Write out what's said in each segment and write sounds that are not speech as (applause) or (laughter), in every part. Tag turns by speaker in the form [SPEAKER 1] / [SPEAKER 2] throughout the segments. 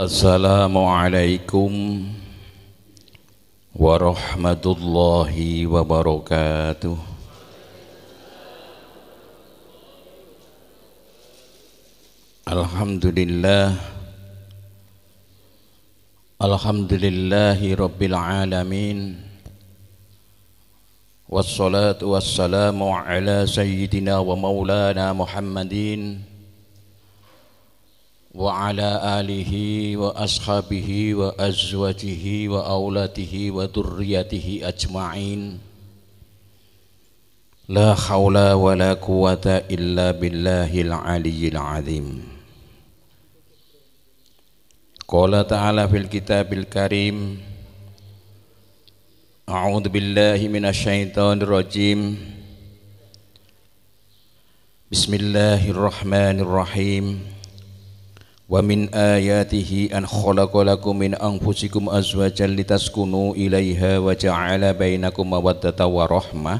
[SPEAKER 1] Assalamualaikum warahmatullahi wabarakatuh Alhamdulillah Alhamdulillahi rabbil alamin Wassalatu wassalamu ala sayyidina wa maulana muhammadin وعلى آله وأصحابه وأزواجه وأولاده وذريته أجمعين لا حول ولا قوة إلا بالله العلي العظيم قال تعالى في الكتاب الكريم أعوذ بالله من الشيطان الرجيم بسم الله الرحمن الرحيم Wa min ayatihi an khalaqa lakum min anfusikum azwajan litaskunu ilaiha wa ja'ala bainakum mawaddata wa rahmah.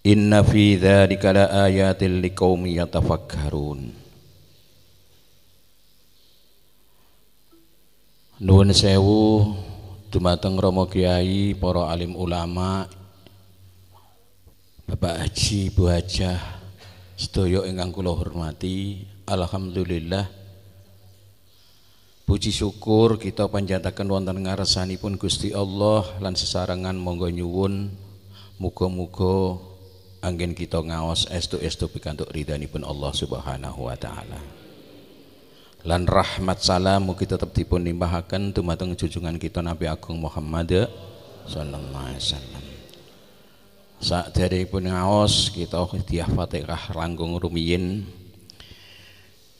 [SPEAKER 1] Inna fi dzalika la ayatin liqaumin yatafakkarun. Nuwun sewu dumateng Rama Kiai, para alim ulama, Bapak Haji, Bu Hajah, sedaya ingkang kula hormati, Alhamdulillah Puji syukur kita panjatakan wonten pun Gusti Allah lan sesarengan monggo nyuwun muga-muga angin kita ngawas estu-estu pikantuk ridani pun Allah Subhanahu wa taala. Lan rahmat salam mugi tetep dipun limpahaken dumateng junjungan kita Nabi Agung Muhammad sallallahu alaihi wasallam. Saat dari pun ngawas kita hadiah Fatihah langgung rumiyin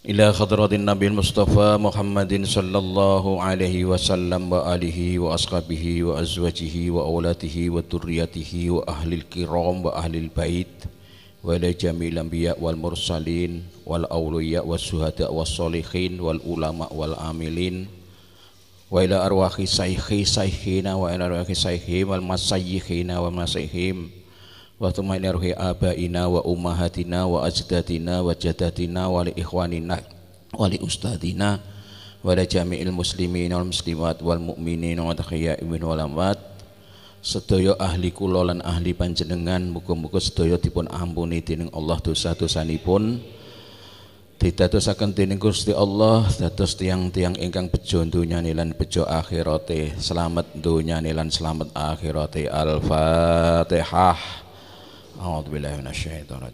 [SPEAKER 1] إلى خضرة النبي المصطفى محمد صلى الله عليه وسلم وآله وأصحابه وأزواجه وأولاده وذريته وأهل الكرام وأهل البيت وإلى جميع الأنبياء والمرسلين والأولياء والشهداء والصالحين والعلماء والعاملين وإلى أرواح شيخي شيخنا وإلى أرواح شيخهم والمسيحين والمسيحين wa ila ruhi abaina wa ummahatina wa ajdadina wa jadatina wa li ikhwanina wa li ustadina wa li jami'il muslimin wal muslimat wal mu'minin wa min wal amwat sedaya ahli kula lan ahli panjenengan muga-muga sedaya dipun ampuni dening Allah dosa-dosanipun didadosaken dening Gusti Allah dados tiang-tiang ingkang bejo donyane lan bejo akhirate selamat donyane lan selamat akhirate al-fatihah أعوذ بالله من الشيطان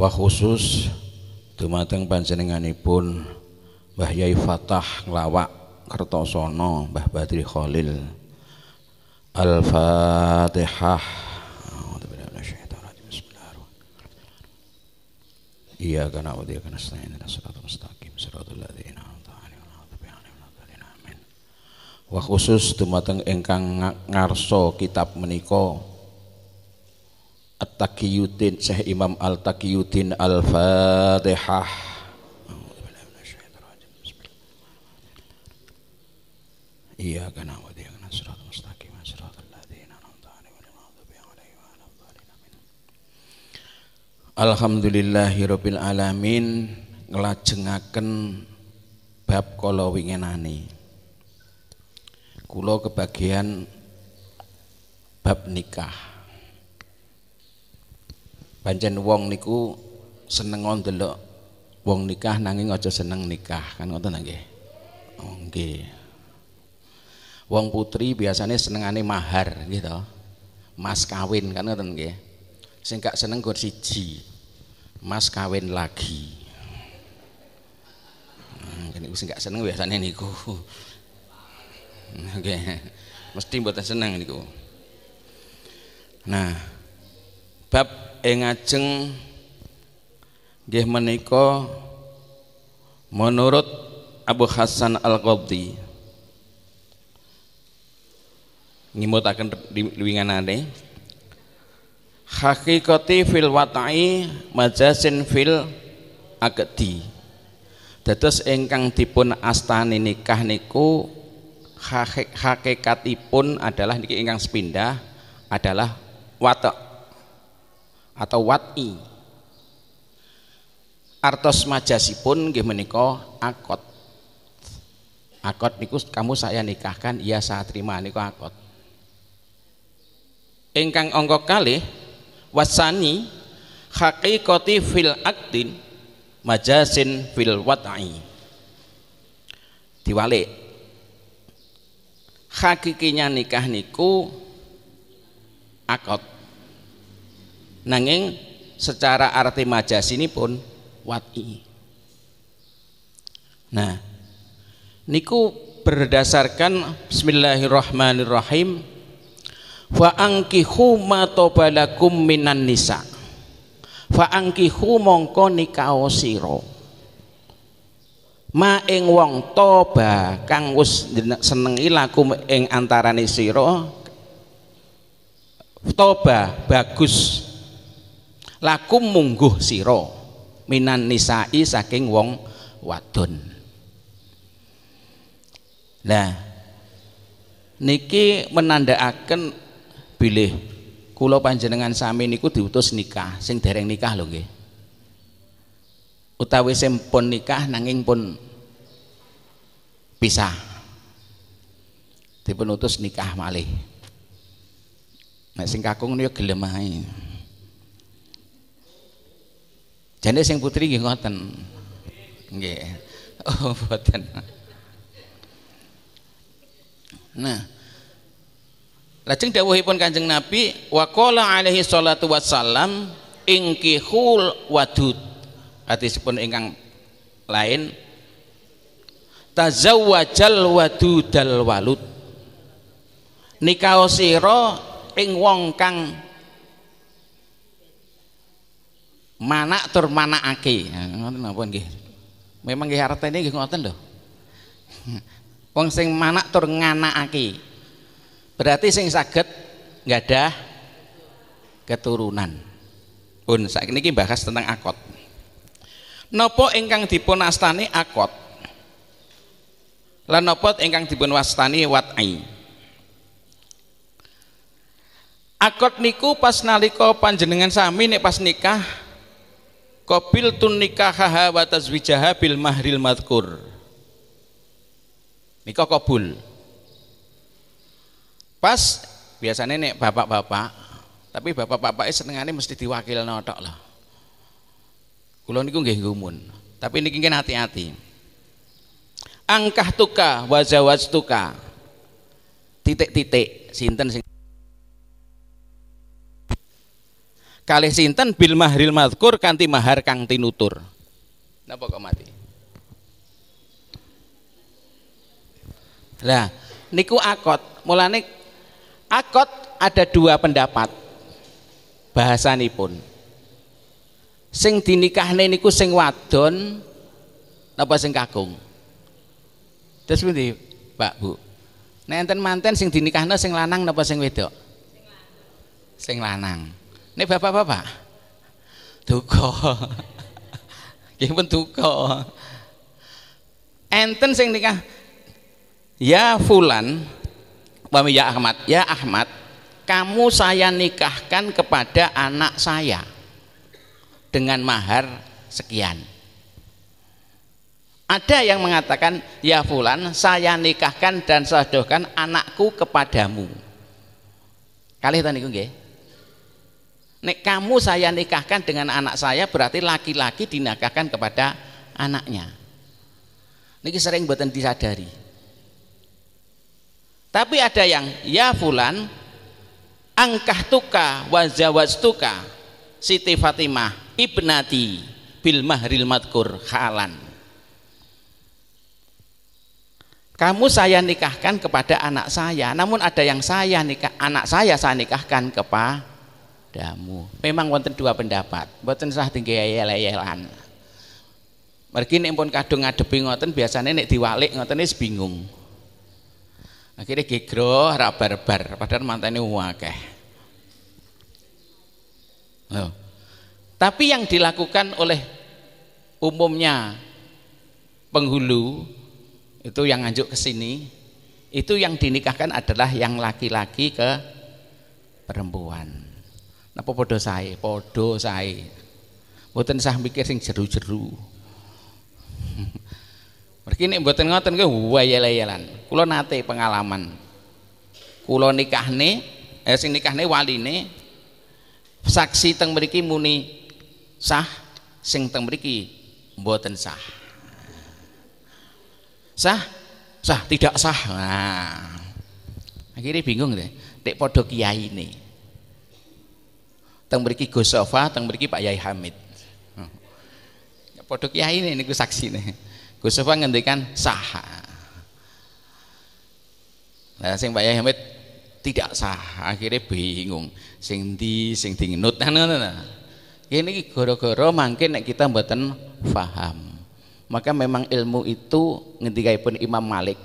[SPEAKER 1] Wa khusus dumateng panjenenganipun Mbah Yai Fatah Lawak Kertosono Mbah Badri Khalil Al-Fatihah إياك نعبد وإياك نستعين اهدنا الصراط المستقيم صراط الذين أنعمت عليهم Wa khusus dumateng ingkang ngarsa kitab menika At-Taqiyuddin Syekh Imam Al-Taqiyuddin Al-Fatihah Iya kana wa dia kana surat Alhamdulillahirabbil alamin nglajengaken bab kala wingenani. Kula kebagian bab nikah. Pancen wong niku seneng ndelok wong nikah nanging aja seneng nikah, kan ngoten nggih. Oh nggih. Wong putri biasanya senengane mahar gitu. Mas kawin kan ngoten nggih sing gak seneng gon siji mas kawin lagi hmm, niku kan gak seneng biasanya gue (laughs) oke mesti buat seneng gue nah bab ing ajeng meniko, menurut Abu Hasan Al-Qadhi ngimutaken liwinganane hakikati fil watai majasin fil agedi dados ingkang dipun astani nikah niku hakikatipun adalah niki ingkang sepindah adalah watak atau wati artos majasipun nggih menika akot akot niku kamu saya nikahkan iya saya terima niku akot ingkang angka kali wasani hakikoti fil aktin majasin fil watai diwalik hakikinya nikah niku akot nanging secara arti majas ini pun wat'i nah niku berdasarkan bismillahirrahmanirrahim fa angkihu ma tobalakum minan nisa fa angkihu mongko nikao sira ma ing wong toba kang wis senengi lakum ing antarane sira toba bagus lakum mungguh sira minan nisai saking wong wadon Nah, niki menandakan bilih kula panjenengan sami niku diutus nikah sing dereng nikah lho nggih utawi sing pun nikah nanging pun pisah dipun utus nikah malih nek sing kakung niku ya gelem ae jane sing putri nggih ngoten nggih (laughs) oh boten nah Lajeng dawuhipun Kanjeng Nabi waqala alaihi salatu wassalam ingkihul wadud. Hadisipun ingkang lain tazawwajal wadudal walud. Nikah ing wong kang manak tur manakake. Nah, ngoten napa nggih. Memang nggih artine nggih ngoten lho. (laughs) Wong sing manak tur nganakake. Berarti sing saged ada keturunan. Pun ini bahas tentang akot. Nopo ingkang dipun astani akot? Lan napa ingkang dipun wastani wat'i? Akot niku pas nalika panjenengan sami nek pas nikah kobil tun nikah haha wa tazwijaha bil mahril madkur. Nika kobul. Pas biasanya nek bapak-bapak, tapi bapak bapak setengah ini mesti diwakil tok lah. Kula niku nggih gumun, tapi ini kan hati-hati. Angkah tuka wa tuka. Titik-titik sinten sing kali sinten bil mahril madkur kanti mahar kang tinutur. Napa kok mati? Lah niku akot, mulane akot ada dua pendapat bahasa pun sing dinikahne niku sing wadon apa sing kakung terus pundi Pak Bu nek manten sing dinikahne sing lanang napa sing wedok sing lanang Nih bapak-bapak duka (laughs) gimana pun enten sing nikah ya fulan Wami ya Ahmad, ya Ahmad, kamu saya nikahkan kepada anak saya dengan mahar sekian. Ada yang mengatakan, ya Fulan, saya nikahkan dan sadohkan anakku kepadamu. Kali tadi nggih. Nek kamu saya nikahkan dengan anak saya berarti laki-laki dinikahkan kepada anaknya. Niki sering buatan disadari. Tapi ada yang ya fulan angkah tuka wazawaz tuka Siti Fatimah ibnati bil mahril madkur halan. Kamu saya nikahkan kepada anak saya, namun ada yang saya nikah anak saya saya nikahkan kepadamu. Memang wonten dua pendapat, wonten sah tinggi yel-yelan. Mergi nek pun kadung ngadepi ngoten biasanya nek diwalik ngoten wis bingung akhirnya gigro rabar-bar padahal ini wakeh Loh. tapi yang dilakukan oleh umumnya penghulu itu yang nganjuk ke sini itu yang dinikahkan adalah yang laki-laki ke perempuan apa podo saya podo saya mboten sah mikir sing jeru-jeru Mergi nek mboten ngoten kuwi wayel-wayelan. Kula nate pengalaman. Kula nikahne eh sing nikahne waline saksi teng mriki muni sah sing teng mriki mboten sah. Sah? Sah, tidak sah. Nah. Akhirnya bingung deh. Dek podo kiai ini. Teng Gus Sofa, teng beriki Pak Yai Hamid. Nah, podo kiai ini ini saksi nih. Gusofa ngendikan sah. Nah, sing Pak Yahya tidak sah, akhirnya bingung. Sing di, sing dingenut. Nah nah, nah, nah, Ini goro-goro mungkin kita buatan faham, Maka memang ilmu itu pun Imam Malik.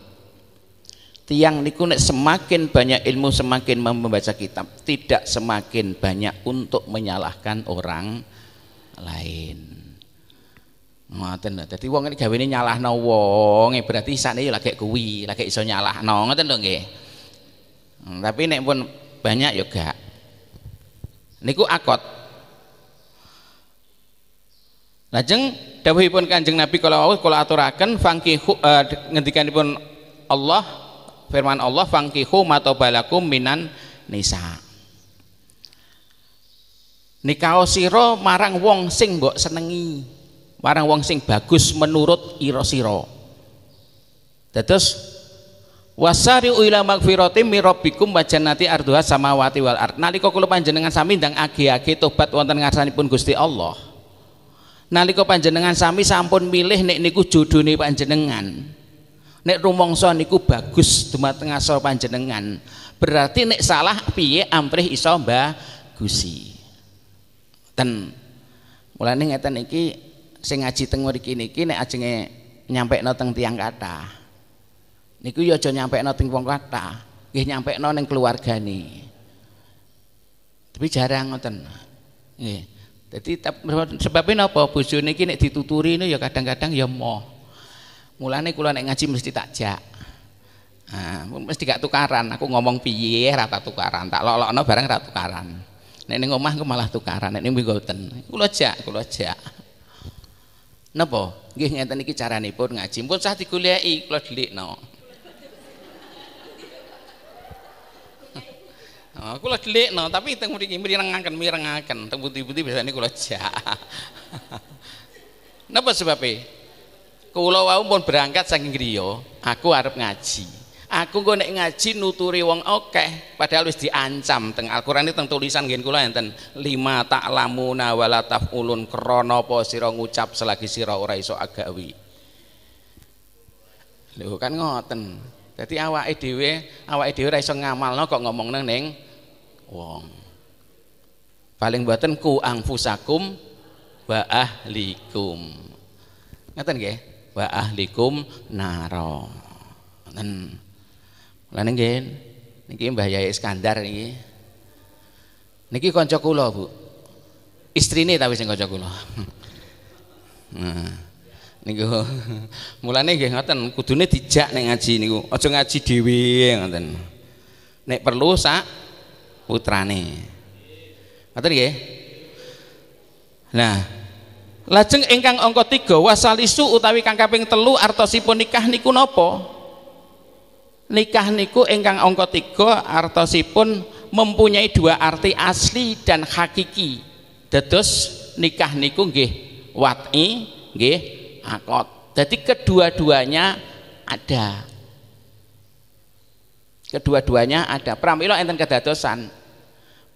[SPEAKER 1] Tiang niku nek semakin banyak ilmu semakin membaca kitab, tidak semakin banyak untuk menyalahkan orang lain. Ngoten lho. Dadi wong iki gawene nyalahno wong, berarti sakne ya lagi kuwi, lagi iso nyalahno, ngoten lho nggih. Hmm, tapi nek pun banyak ya gak. Niku akot. Lajeng dawuhipun Kanjeng Nabi kala wau kala aturaken fangkihu uh, ngendikanipun Allah firman Allah fangkihu balakum minan nisa. Nikao siro marang wong sing mbok senengi marang wong sing bagus menurut ira sira dados wasari ila magfirati mirabikum wa jannati arduha samawati wal ard nalika kula panjenengan sami ndang agi-agi tobat wonten ngarsanipun Gusti Allah nalika panjenengan sami sampun milih nek niku jodhone panjenengan nek rumangsa niku bagus dumateng asal panjenengan berarti nek salah piye amprih iso mbah gusi ten mulane ngeten iki sing ngaji teng mriki niki nek ajenge nyampekno teng tiyang kathah niku ya aja nyampekno teng wong kathah nggih nyampekno ning keluargane tapi jarang ngoten nggih dadi sebabnya napa bojo niki nek dituturi niku ya kadang-kadang ya moh mulane kula nek ngaji mesti takjak Nah, mesti gak tukaran, aku ngomong piye rata tukaran, tak lolokno bareng rata tukaran. Nek ning omah malah tukaran, nek ning mboten. Kula jak, kula jak. Napa? Nggih ngeten iki caranipun ngaji. Pun sah digoleki kula delikno. (laughs) Oh, kula no tapi teng mriki mirengaken mirengaken teng putih-putih biasane kula jak. (laughs) Napa sebabnya? Kula wau pun berangkat saking griya, aku harap ngaji aku gue nek ngaji nuturi wong oke, padahal wis diancam teng Al-Qur'an teng tulisan nggih kula enten lima lamu wala taf'ulun krana apa sira ngucap selagi sira ora iso agawi lho kan ngoten jadi awa dhewe awake dhewe ora iso ngamalno kok ngomong neng neng wong paling buatan ku angfusakum wa ahlikum ngoten nggih wa ahlikum naro neng. Lan nggih niki Mbah Yai Iskandar niki. Niki kanca kula, Bu. Istrine tapi sing kanca kula. (laughs) Nah, niku (laughs) mulane nggih ngoten, kudune dijak nek ngaji niku. Aja ngaji dhewe ngoten. Nek perlu sak putrane. Ngoten nggih. Nah, lajeng ingkang angka 3 wasalisu utawi kang kaping 3 artosipun nikah niku napa? nikah niku engkang angka tiga artosipun mempunyai dua arti asli dan hakiki dados nikah niku nggih wat'i nggih akot jadi kedua-duanya ada kedua-duanya ada pramila enten kedatosan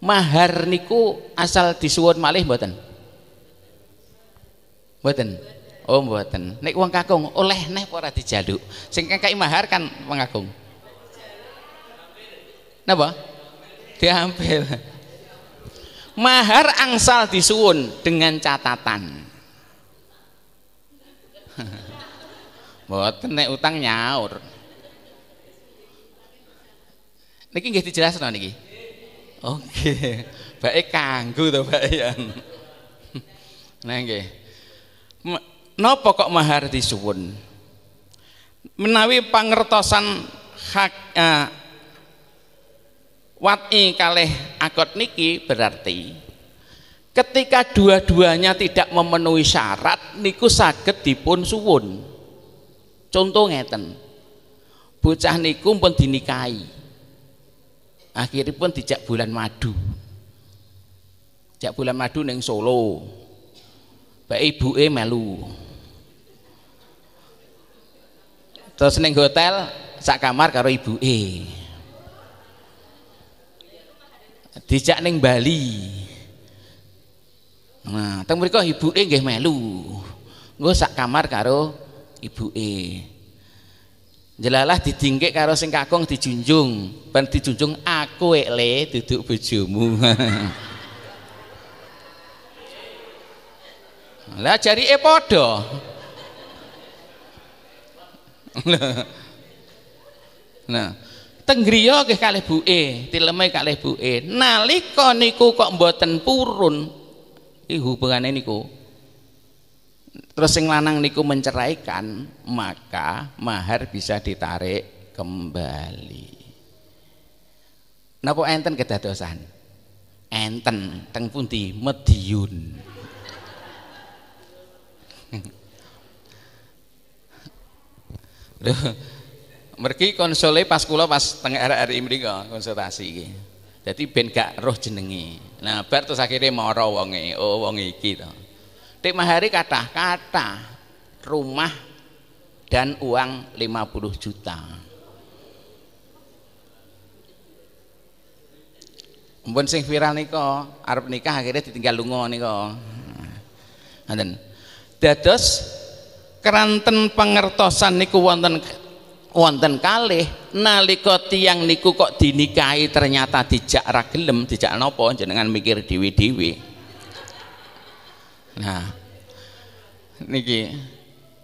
[SPEAKER 1] mahar niku asal disuwun malih mboten mboten oh buatan. nek uang kakung oleh neh ora dijaluk sing kakek mahar kan kakung. Napa? Diambil. Mahar angsal disuwun dengan catatan. Buat kena utang nyaur. Niki nggih dijelasno niki. Oke. Okay. Baik kanggo to, Pak Yan. Nah nggih. Napa kok mahar disuwun? Menawi pangertosan hak eh, Wat'i kalih akot niki berarti ketika dua-duanya tidak memenuhi syarat niku saged dipun suwun. Contoh ngeten. Bocah niku pun dinikahi. Akhiripun dijak bulan madu. Jak bulan madu neng Solo. Bae e melu. Terus neng hotel sak kamar karo ibu e dijak ning Bali nah teng mriku ibuke nggih melu nggo sak kamar karo ibuke jelalah didingkik karo sing kakung dijunjung ben dijunjung aku le duduk bojomu (laughs) lah jarike padha (laughs) nah teng griya kalih buke, tileme kalih buke. Nalika niku kok mboten purun, iki hubungane niku. Terus sing lanang niku menceraikan, maka mahar bisa ditarik kembali. Napa enten kedadosan? Enten teng pundi? Mediun. (laughs) Loh, mergi konsole pas kula pas teng RRI mriko konsultasi iki jadi ben gak roh jenengi nah bar terus akhirnya roh wonge oh wong iki to Mahari kata-kata rumah dan uang 50 juta Mbon sing viral nika arab nikah akhirnya ditinggal lunga nika. Ngoten. Dados keranten pengertosan niku wonten wonten kalih nalika yang niku kok dinikahi ternyata dijak ra gelem dijak napa jenengan mikir dewi-dewi nah niki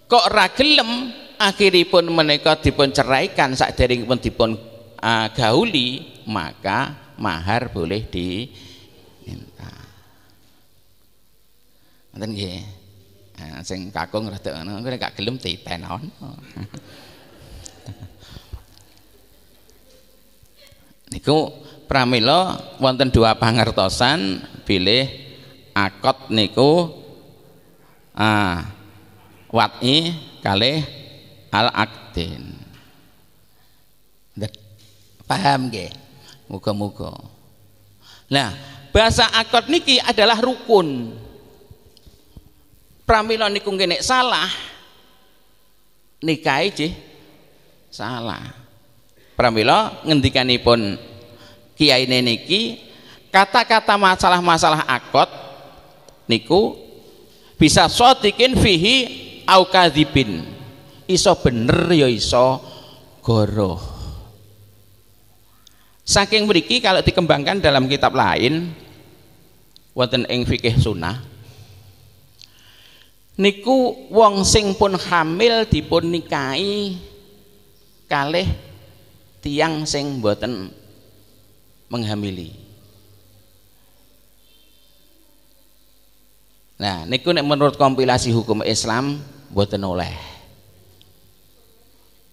[SPEAKER 1] kok ra gelem akhiripun menika dipun ceraikan saderengipun dipun uh, gauli maka mahar boleh diminta ngoten nggih nah, sing kakung rada ngono gak gelem ditenon (laughs) Iku pramila wonten dua pangertosan pilih akot niku ah wat'i kali al aktin paham nggih muka muka nah bahasa akot niki adalah rukun pramila niku nggih salah nikahi jih salah pramila ngendikanipun kiai neneki kata-kata masalah-masalah akot niku bisa sotikin fihi au kadhibin iso bener ya iso goroh saking beriki kalau dikembangkan dalam kitab lain wonten ing fikih sunnah niku wong sing pun hamil dipun nikahi kalih tiang sing boten menghamili Nah, niku nek menurut kompilasi hukum Islam mboten oleh.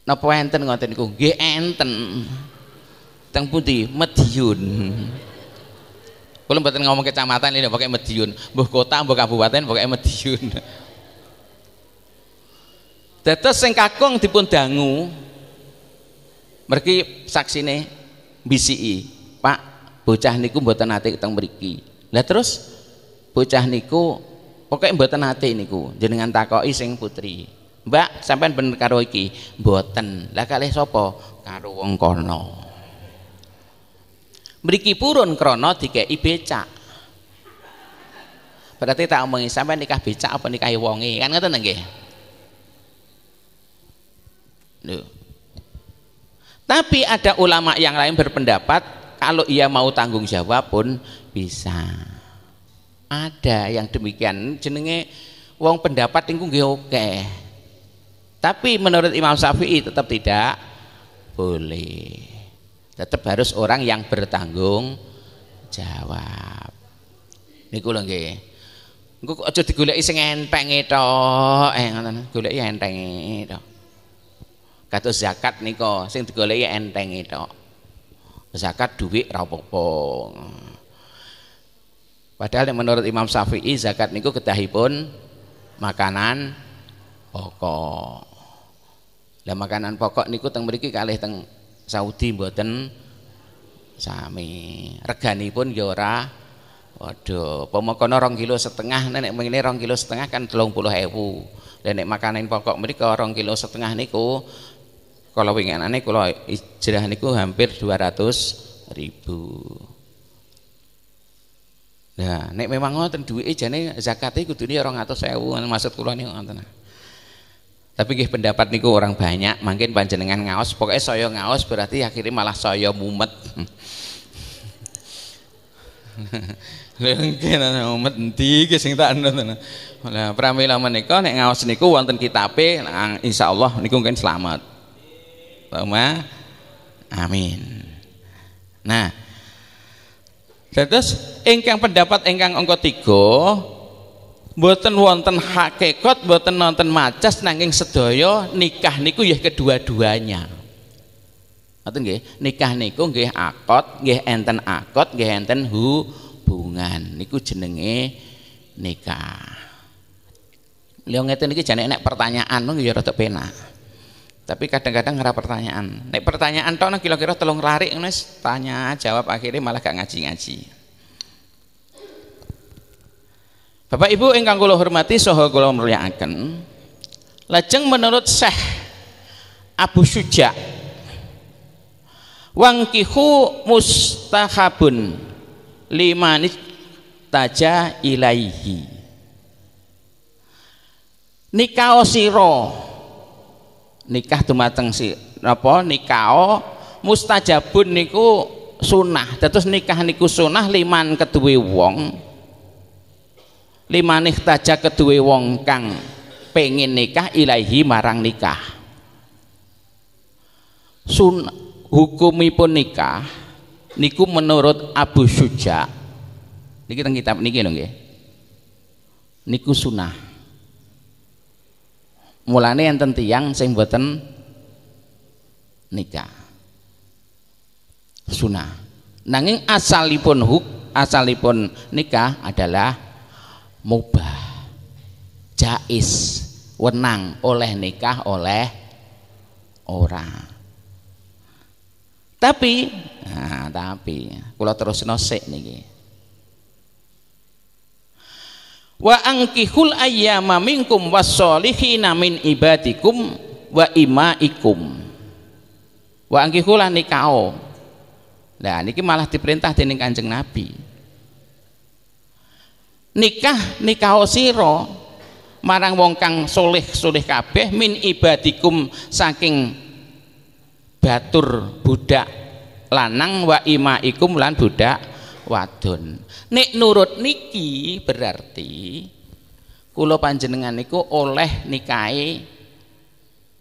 [SPEAKER 1] Napa enten ngoten niku? Nggih enten. Teng pundi? Madiun. Kula mboten ngomong kecamatan ini pakai Madiun. Mbuh kota, mbuh kabupaten pakai Madiun. Tetes sing kakung dipun dangu mergi saksine BCI bocah niku mboten nate teng mriki lah terus bocah niku pokoknya mboten nate niku jenengan takoki sing putri mbak sampean bener karo iki mboten lah kalih sapa karo wong kono mriki purun krana dikeki becak berarti tak omongi sampai nikah becak apa nikah wonge kan ngoten nggih Tapi ada ulama yang lain berpendapat kalau ia mau tanggung jawab pun bisa ada yang demikian jenenge wong pendapat itu nggih oke tapi menurut Imam Syafi'i tetap tidak boleh tetap harus orang yang bertanggung jawab niku lho nggih engko aja digoleki sing entenge tok eh ngoten goleki entenge tok kados zakat niko, sing digoleki entenge tok zakat duit rapopo padahal yang menurut Imam Syafi'i zakat niku ketahipun makanan pokok lah makanan pokok niku teng mriki kalih teng Saudi mboten sami Regani pun ya ora Waduh, pemokono rong kilo setengah, nenek mengini rong kilo setengah kan telung puluh ewu. Nenek makanan pokok mereka orang kilo setengah niku kalau aneh kalau ijrah niku hampir 200 ribu Nah, nek memang duit nih ngoten itu orang orang atau sewa maksud kula niku ngoten. Tapi gih pendapat niku orang banyak, mungkin panjenengan ngaos, pokoknya saya ngaos berarti akhirnya malah saya mumet. Lengkena ana umat endi iki sing tak ngoten. Lah pramila menika neng ngawas niku nah, insya insyaallah niku mungkin selamat. Allahumma amin. Nah, terus engkang pendapat ingkang angka tiga boten wonten hakikat buatan nonton macas nanging sedoyo nikah niku ya kedua-duanya Ngoten nggih, nikah niku nggih akot, nggih enten akot, nggih enten hubungan. Niku jenenge nikah. Lha ngeten iki jane enak pertanyaan ya rada penak tapi kadang-kadang ngarap pertanyaan nek pertanyaan tok nah, kira-kira telung lari, nulis tanya jawab akhirnya malah gak ngaji-ngaji Bapak Ibu ingkang kula hormati saha kula mulyakaken lajeng menurut Syekh Abu Suja wangkihu mustahabun limanit taja ilaihi nikao siro nikah tumateng si napa nikao mustajabun niku sunnah terus nikah niku sunnah liman kedue wong limanih taja kedue wong kang pengen nikah ilahi marang nikah sun hukumipun nikah niku menurut Abu Suja niki teng kitab niki lho sunnah niku mulane yang tiang sing boten nikah sunah nanging asalipun huk asalipun nikah adalah mubah jais wenang oleh nikah oleh orang tapi nah, tapi kalau terus nosek nih wa angkihul ayyama minkum wassolihina min ibadikum wa imaikum wa angkihul nikao nah ini malah diperintah dening kanjeng nabi nikah nikao siro marang wong kang soleh soleh kabeh min ibadikum saking batur budak lanang wa imaikum lan budak wadon. Nek nurut niki berarti kula panjenengan niku oleh nikahi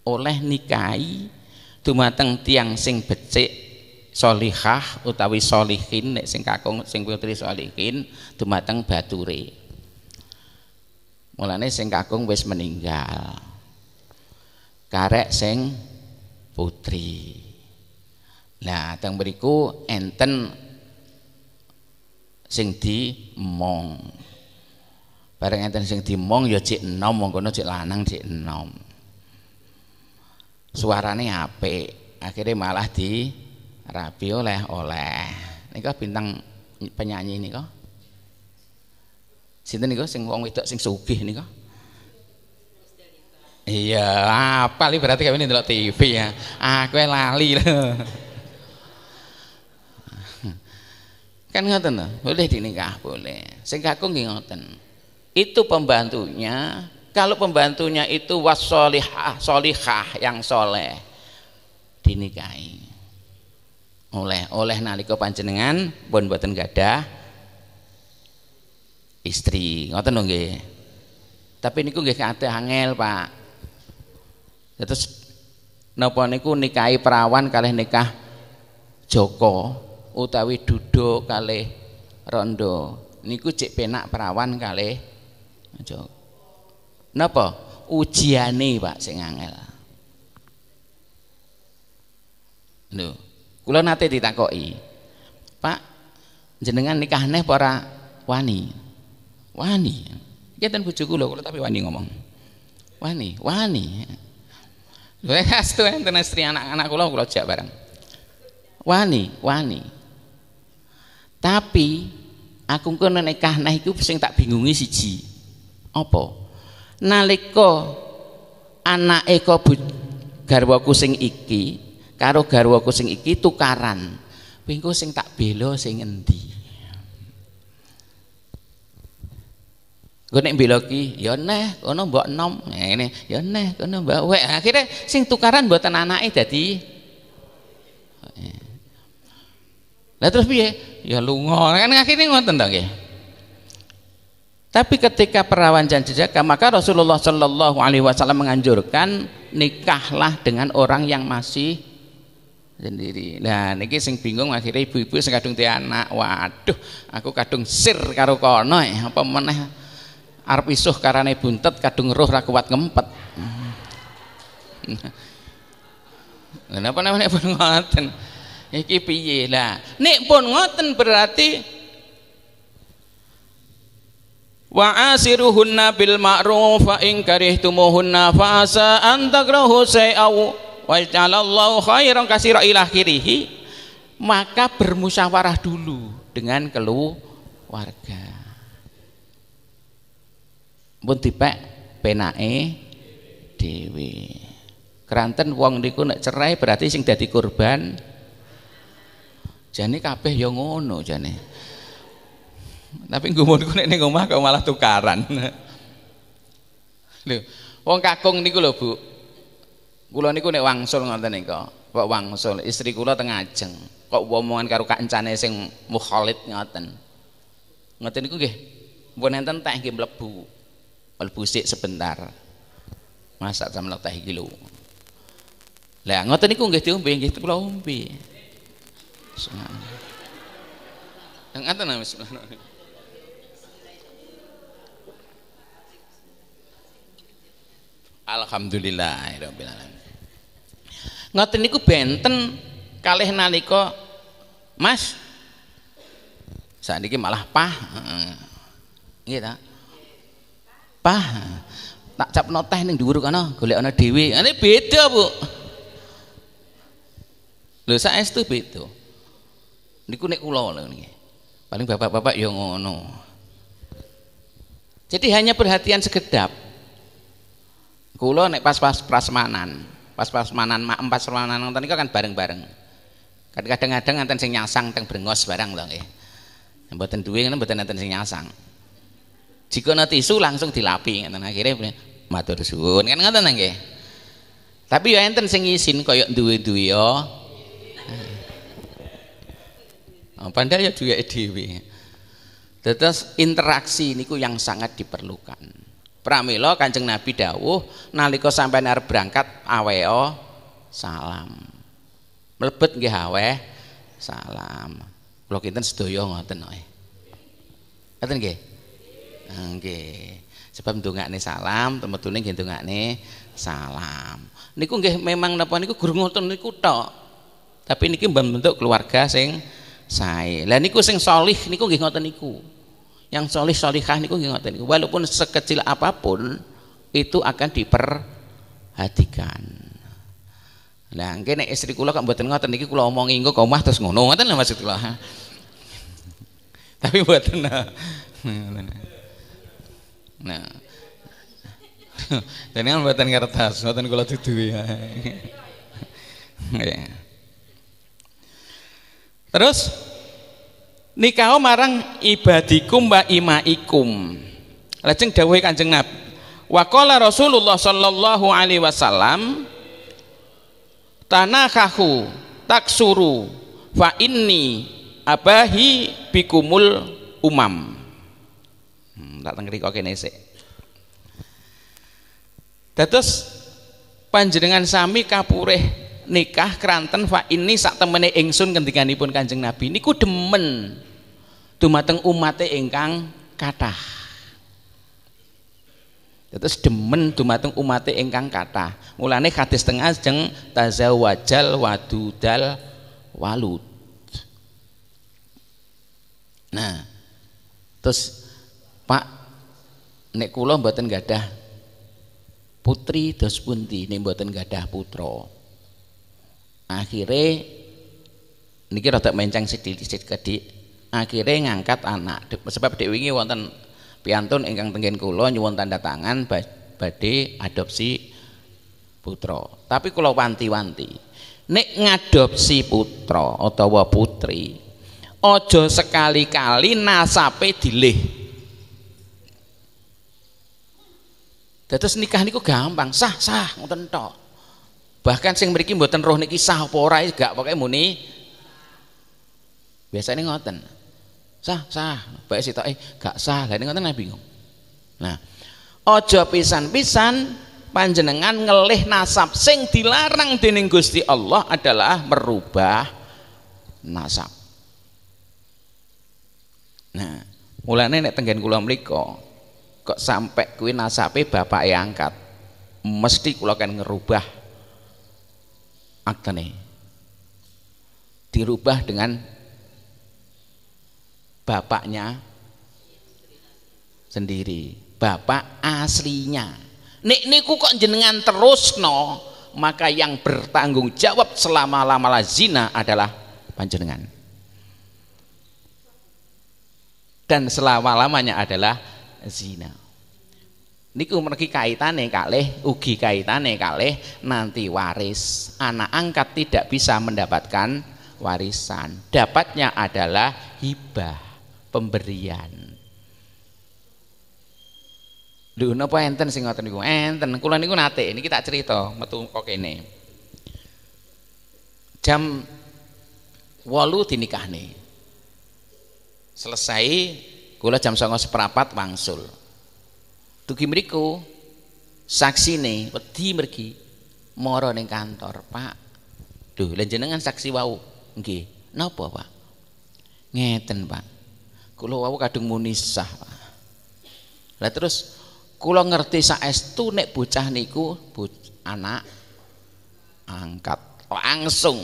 [SPEAKER 1] oleh nikahi dumateng tiang sing becik solihah utawi solihin nek sing kakung sing putri solihin dumateng bature. Mulane sing kakung wis meninggal. Karek sing putri. Nah, teng beriku enten sing di mong, Bareng enten sing di mong, ya cik nom mong kono cik lanang cik nom Suarane ape, akhirnya malah di rapi oleh oleh. kok bintang penyanyi kok Sinten nika sing wong wedok sing sugih nika? Iya, apa li berarti kami ini adalah TV ya. Aku lali lho. (laughs) Kan ngoten tena, boleh dinikah, boleh. Sing kakung nggih ngoten. Itu pembantunya, kalau pembantunya itu wasolihah, solihah yang soleh dinikahi. Oleh oleh nalika panjenengan pun boten gadah istri, ngoten lho nggih. Tapi niku nggih kate angel, Pak. Terus napa niku nikahi perawan kalih nikah Joko utawi duduk kali rondo niku cek penak perawan kali aja napa ujiane Pak sing angel lho kula nate ditakoki Pak jenengan nikah neh para wani wani iki ten bojo kula kula tapi wani ngomong wani wani Lha (laughs) astu enten istri anak-anak kula kula jak bareng wani wani tapi aku kono nikah nah iku sing tak bingungi siji. Apa? Nalika eko kabut garwaku sing iki karo garwaku sing iki tukaran. pingku sing tak belo sing endi? Gue nek ki ya neh, kono mbok nom, nah, ngene, ya neh, kono mbok Akhirnya sing tukaran anak e dadi Lah terus piye? Ya lunga. Kan akhirnya ngoten to nggih. Tapi ketika perawan janji jaga, maka Rasulullah Shallallahu Alaihi Wasallam menganjurkan nikahlah dengan orang yang masih sendiri. Nah, niki sing bingung akhirnya ibu-ibu sing kadung di anak. Waduh, aku kadung sir karo kono e. Apa meneh arep isuh karane buntet kadung roh ra kuat ngempet. Kenapa namanya pun ngoten? iki piye lah nek pun ngoten berarti wa asiruhunna bil ma'ruf fa in karihtumuhunna fa asa an takrahu syai'aw wa ja'alallahu khairan katsira ila kirihi maka bermusyawarah dulu dengan keluarga pun dipek penake dhewe keranten wong niku nek cerai berarti sing dadi korban jane kabeh ya ngono jane tapi gumunku nek ning omah kok malah tukaran lho wong kakung niku lho Bu kula niku nek wangsul ngoten kau, kok wangsul istri kula teng ajeng kok omongan karo kancane sing mukhalid ngoten ngoten niku nggih mumpun enten teh nggih mlebu mlebu sik sebentar masak samlek teh iki lho lah ngoten niku nggih diombe nggih kula ombe yang ada nama Bismillahirrahmanirrahim. Alhamdulillah rabbil alamin. Ngoten niku benten kalih nalika Mas sakniki malah pah. gitu. Pah. Tak cap teh ning diburu kana golek ana dewi Ini beda, Bu. Lho saestu beda niku nek kula niki. Paling bapak-bapak ya ngono. Jadi hanya perhatian sekedap. Kula nek pas-pas prasmanan, pas pas manan mak semanan ngoten niku kan bareng-bareng. Kan kadang-kadang kadang sing nyasang teng brengos bareng lho nggih. Mboten duwe ngene mboten enten sing nyasang. Jika nanti isu langsung dilapi ngeten akhire matur suwun kan ngoten nggih. Tapi ya enten sing isin koyok duwe-duwe ya Nah, pandai ya duwe EDW. tetes interaksi ku yang sangat diperlukan Pramilo kanjeng nabi dawuh naliko sampai arep berangkat aweo salam melebet nggih awe salam kula kinten sedaya ngoten kok ngoten nggih nah, nggih sebab nih salam temetune nggih nih salam niku nggih memang napa niku guru ngoten niku tau, tapi niki bentuk keluarga sing saya, Lah niku sing solih niku gih ngoten niku. Yang solih solihah niku gih ngoten niku. Walaupun sekecil apapun itu akan diperhatikan. Lah kene istri kula kok mboten ngoten niki kula omongi engko omah terus ngono ngoten lho maksud kula. (laughs) Tapi mboten. (laughs) Nah. Dan kan buatan kertas, buatan kalau tutu ya. Terus nikau marang ibadikum wa imaikum. Lajeng dawuh Kanjeng Nabi. Wakola Rasulullah sallallahu alaihi wasallam tanakahu taksuru fa inni abahi bikumul umam. Hmm, tak tengeri kok kene sik. Dados panjenengan sami kapureh nikah keranten fa ini sak temene ingsun ngendikanipun Kanjeng Nabi niku demen dumateng umate ingkang kathah. Terus demen dumateng umate ingkang kathah. Mulane hadis tengah jeng tazawajal wadudal walud. Nah, terus Pak nek kula mboten gadah putri terus pundi nek mboten gadah putra akhirnya niki rada mencang sedikit sedikit akhirnya ngangkat anak sebab dewi ini wonten piantun ingkang tenggen kula nyuwun tanda tangan badhe adopsi putra tapi kula wanti-wanti nek ngadopsi putra utawa putri ojo sekali-kali nasape dilih terus nikah niku gampang sah sah ngoten tok Bahkan sing mriki mboten roh niki sah apa ora gak pokoke muni biasanya ngoten. Sah, sah. Baik sitoke eh, gak sah. Lah ngoten nabi bingung. Nah, aja pisan-pisan panjenengan ngelih nasab sing dilarang dening Gusti Allah adalah merubah nasab. Nah, mulane nek tenggen kula mriku kok sampai kuwi nasabe bapake angkat mesti kula kan ngerubah aktene dirubah dengan bapaknya sendiri bapak aslinya nek niku kok jenengan terus no maka yang bertanggung jawab selama lama zina adalah panjenengan dan selama lamanya adalah zina niku mergi kaitane kalih ugi kaitane kalih nanti waris anak angkat tidak bisa mendapatkan warisan dapatnya adalah hibah pemberian lho napa enten sing ngoten niku enten kula niku nate niki tak cerita metu kok kene jam 8 dinikahne selesai kula jam 09.15 wangsul Dugi mriku saksine wedi mergi moro ning kantor, Pak. Duh, lha jenengan saksi wau. Nggih. Napa, Pak? Ngeten, Pak. Kula wau kadung munisah Pak. Lah terus kula ngerti saestu nek bocah niku boc anak angkat langsung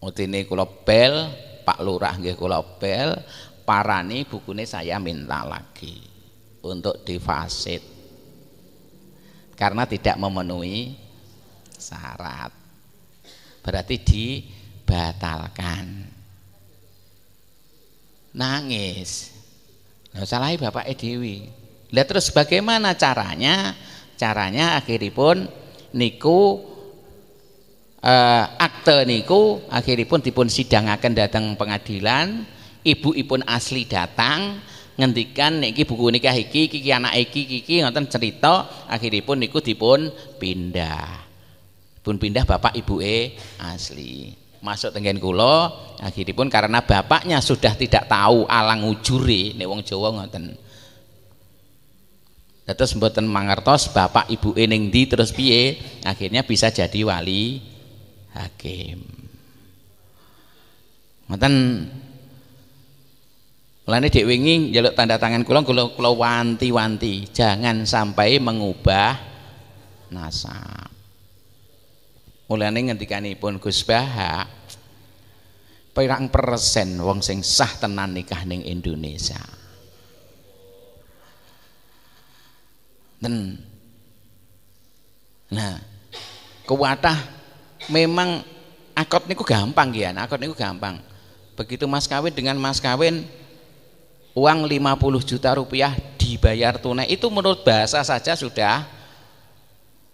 [SPEAKER 1] utine kula bel Pak Lurah nggih kula bel parani bukune saya minta lagi untuk difasid karena tidak memenuhi syarat berarti dibatalkan nangis nah, salahi bapak Edwi. lihat terus bagaimana caranya caranya akhiripun niku eh, akte niku akhiripun dipun akan datang pengadilan ibu ipun asli datang ngendikan niki buku nikah iki kiki anak iki kiki ngoten cerita akhiripun niku dipun pindah. Pun pindah bapak ibu e asli. Masuk tenggen kulo akhiripun karena bapaknya sudah tidak tahu alang ujuri nih wong Jawa ngoten. Terus mboten mangertos bapak ibu e ening di terus pie akhirnya bisa jadi wali hakim. Ngoten Mulane dek wingi njaluk tanda tangan kula kula kula wanti-wanti jangan sampai mengubah nasab. Mulane ngendikanipun Gus Baha pirang persen wong sing sah tenan nikah ning Indonesia. Dan nah, kuwatah memang akot niku gampang ya, akot niku gampang. Begitu mas kawin dengan mas kawin uang 50 juta rupiah dibayar tunai itu menurut bahasa saja sudah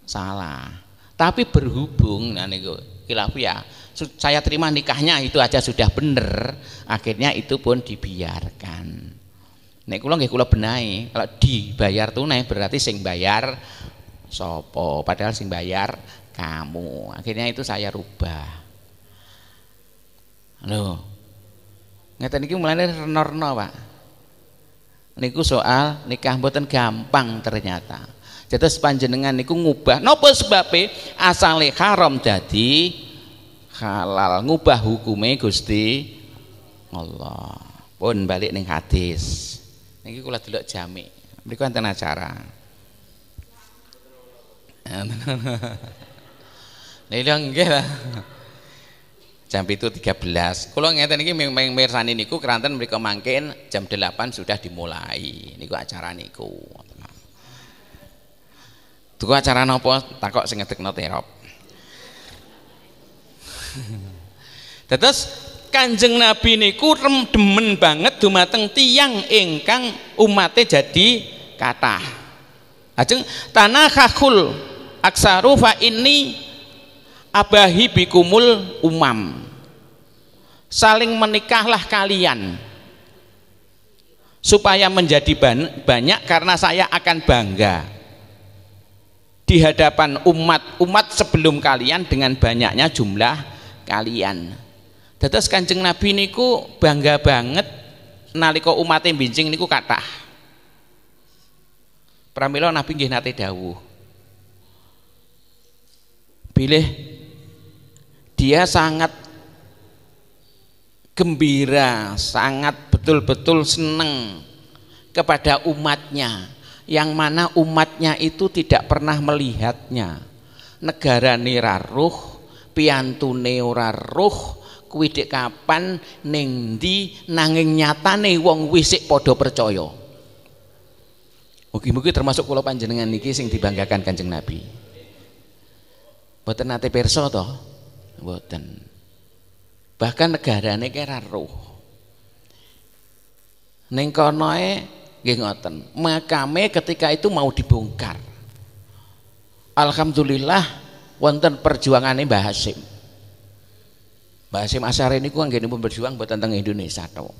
[SPEAKER 1] salah tapi berhubung nah niku ya saya terima nikahnya itu aja sudah benar. akhirnya itu pun dibiarkan nek kula nggih kula benahi kalau dibayar tunai berarti sing bayar sopo padahal sing bayar kamu akhirnya itu saya rubah lho ngeten iki mulane renorno Pak niku soal nikah buatan gampang ternyata Jadi panjenengan niku ngubah nopo sebab asale haram jadi halal ngubah hukumnya Gusti Allah pun balik Nih hadis niki kula dulu jami mriku enten acara Nih (laughs) nggih gila jam itu 13 kalau ngerti ini memang mirsani niku keranten mereka mangkin jam 8 sudah dimulai niku acara niku itu acara nopo takok sing no terop terus (laughs) kanjeng nabi niku rem demen banget dumateng tiang ingkang umate jadi kata. ajeng tanah kakul aksaru fa ini abahi bikumul umam saling menikahlah kalian supaya menjadi banyak karena saya akan bangga di hadapan umat-umat sebelum kalian dengan banyaknya jumlah kalian terus kanjeng nabi niku bangga banget nalika yang bincing niku kata pramila nabi nggih nate dawuh pilih dia sangat gembira, sangat betul-betul senang kepada umatnya yang mana umatnya itu tidak pernah melihatnya negara niraruh piantu neura ruh kuwi kapan ning ndi nanging nyatane wong wisik padha percaya mugi mungkin termasuk kula panjenengan niki sing dibanggakan Kanjeng Nabi boten nate perso toh. Boten. Bahkan negarane kira roh. Ning konoe nggih ngoten. Makame ketika itu mau dibongkar. Alhamdulillah wonten perjuangane bahasim. Bahasim Mbah ini kuang niku anggene berjuang buat tentang Indonesia tau?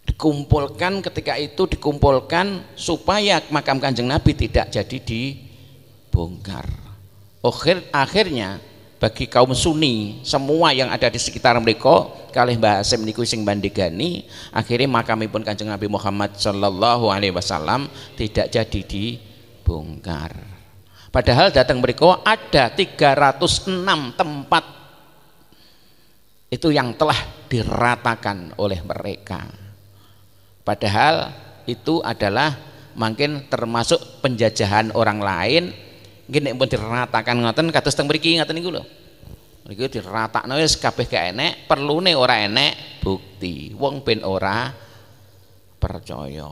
[SPEAKER 1] dikumpulkan ketika itu dikumpulkan supaya makam kanjeng Nabi tidak jadi dibongkar Akhir, akhirnya bagi kaum Sunni semua yang ada di sekitar mereka kalih Mbah Hasim niku sing bandegani akhirnya makamipun Kanjeng Nabi Muhammad sallallahu alaihi wasallam tidak jadi dibongkar. Padahal datang mereka ada 306 tempat itu yang telah diratakan oleh mereka. Padahal itu adalah mungkin termasuk penjajahan orang lain mungkin nek pun diratakan ngoten kados teng mriki ngoten niku lho mriki diratakno wis kabeh gak enek perlune ora enek bukti wong ben ora percaya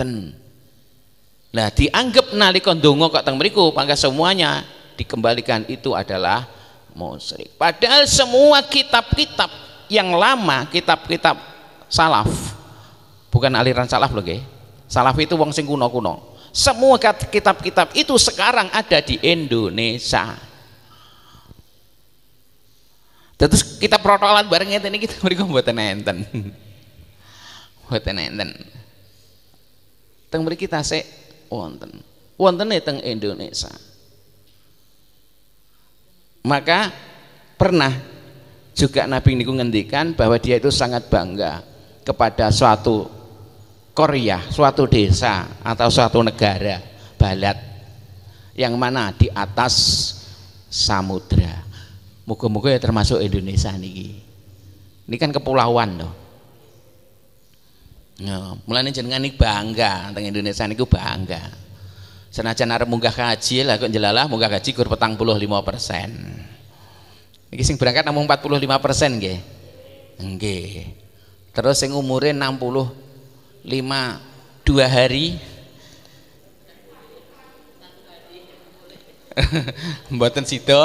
[SPEAKER 1] ten lah dianggap nalika ndonga kok teng mriku pangka semuanya dikembalikan itu adalah musyrik padahal semua kitab-kitab yang lama kitab-kitab salaf bukan aliran salaf lho nggih salaf itu wong sing kuno-kuno semua kitab-kitab itu sekarang ada di Indonesia. Terus kita protokolan bareng ini kita mereka buat nenten, buat nenten. Teng beri kita se wonten. wonten nih teng Indonesia. Maka pernah juga Nabi niku ngendikan bahwa dia itu sangat bangga kepada suatu Korea, suatu desa atau suatu negara balat yang mana di atas samudra. moga-moga ya termasuk Indonesia nih. Ini kan kepulauan loh. Ya, mulai mulane jenengan ini bangga tentang Indonesia ini bangga. Senajan arep munggah kaji lah kok jelalah munggah kaji kur petang persen ini sing berangkat lima persen nggih. Nggih. Terus sing umurnya 60 lima dua hari (laughs) buatan situ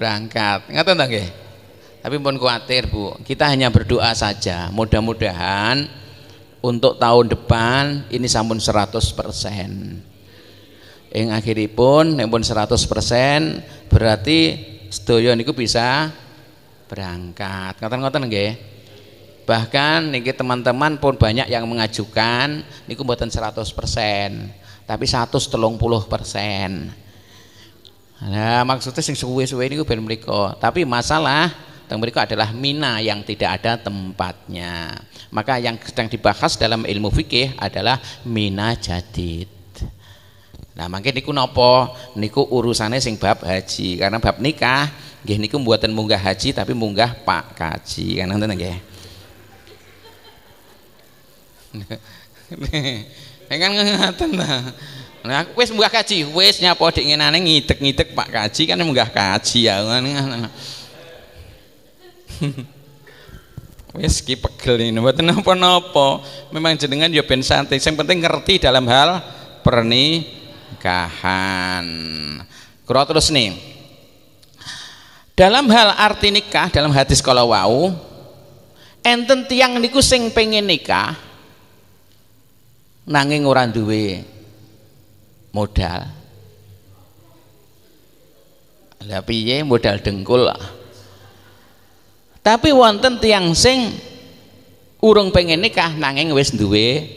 [SPEAKER 1] berangkat ngata nggih tapi pun khawatir Bu kita hanya berdoa saja mudah-mudahan untuk tahun depan ini sampun 100% yang akhiripun yang pun seratus persen berarti sedaya niku bisa berangkat ngata ngoten nggih bahkan niki teman-teman pun banyak yang mengajukan niku buatan 100% tapi 130% nah maksudnya sing suwe-suwe niku ben mereka tapi masalah teng mereka adalah mina yang tidak ada tempatnya maka yang sedang dibahas dalam ilmu fikih adalah mina jadid nah makanya niku nopo niku urusannya sing bab haji karena bab nikah gini niku buatan munggah haji tapi munggah pak kaji kan nanti nggih kan ngeten ta. Nah, wis munggah kaji, wis nyapa ngenane ngitek-ngitek Pak Kaji kan munggah kaji ya. Kan? Wis ki pegel ini mboten napa-napa. Memang jenengan ya ben santai, sing penting ngerti dalam hal pernikahan. Kura terus nih. Dalam hal arti nikah dalam hadis kalau wau enten tiang niku sing pengen nikah nanging ora duwe modal lah piye modal dengkul tapi wonten tiang sing urung pengen nikah nanging wis duwe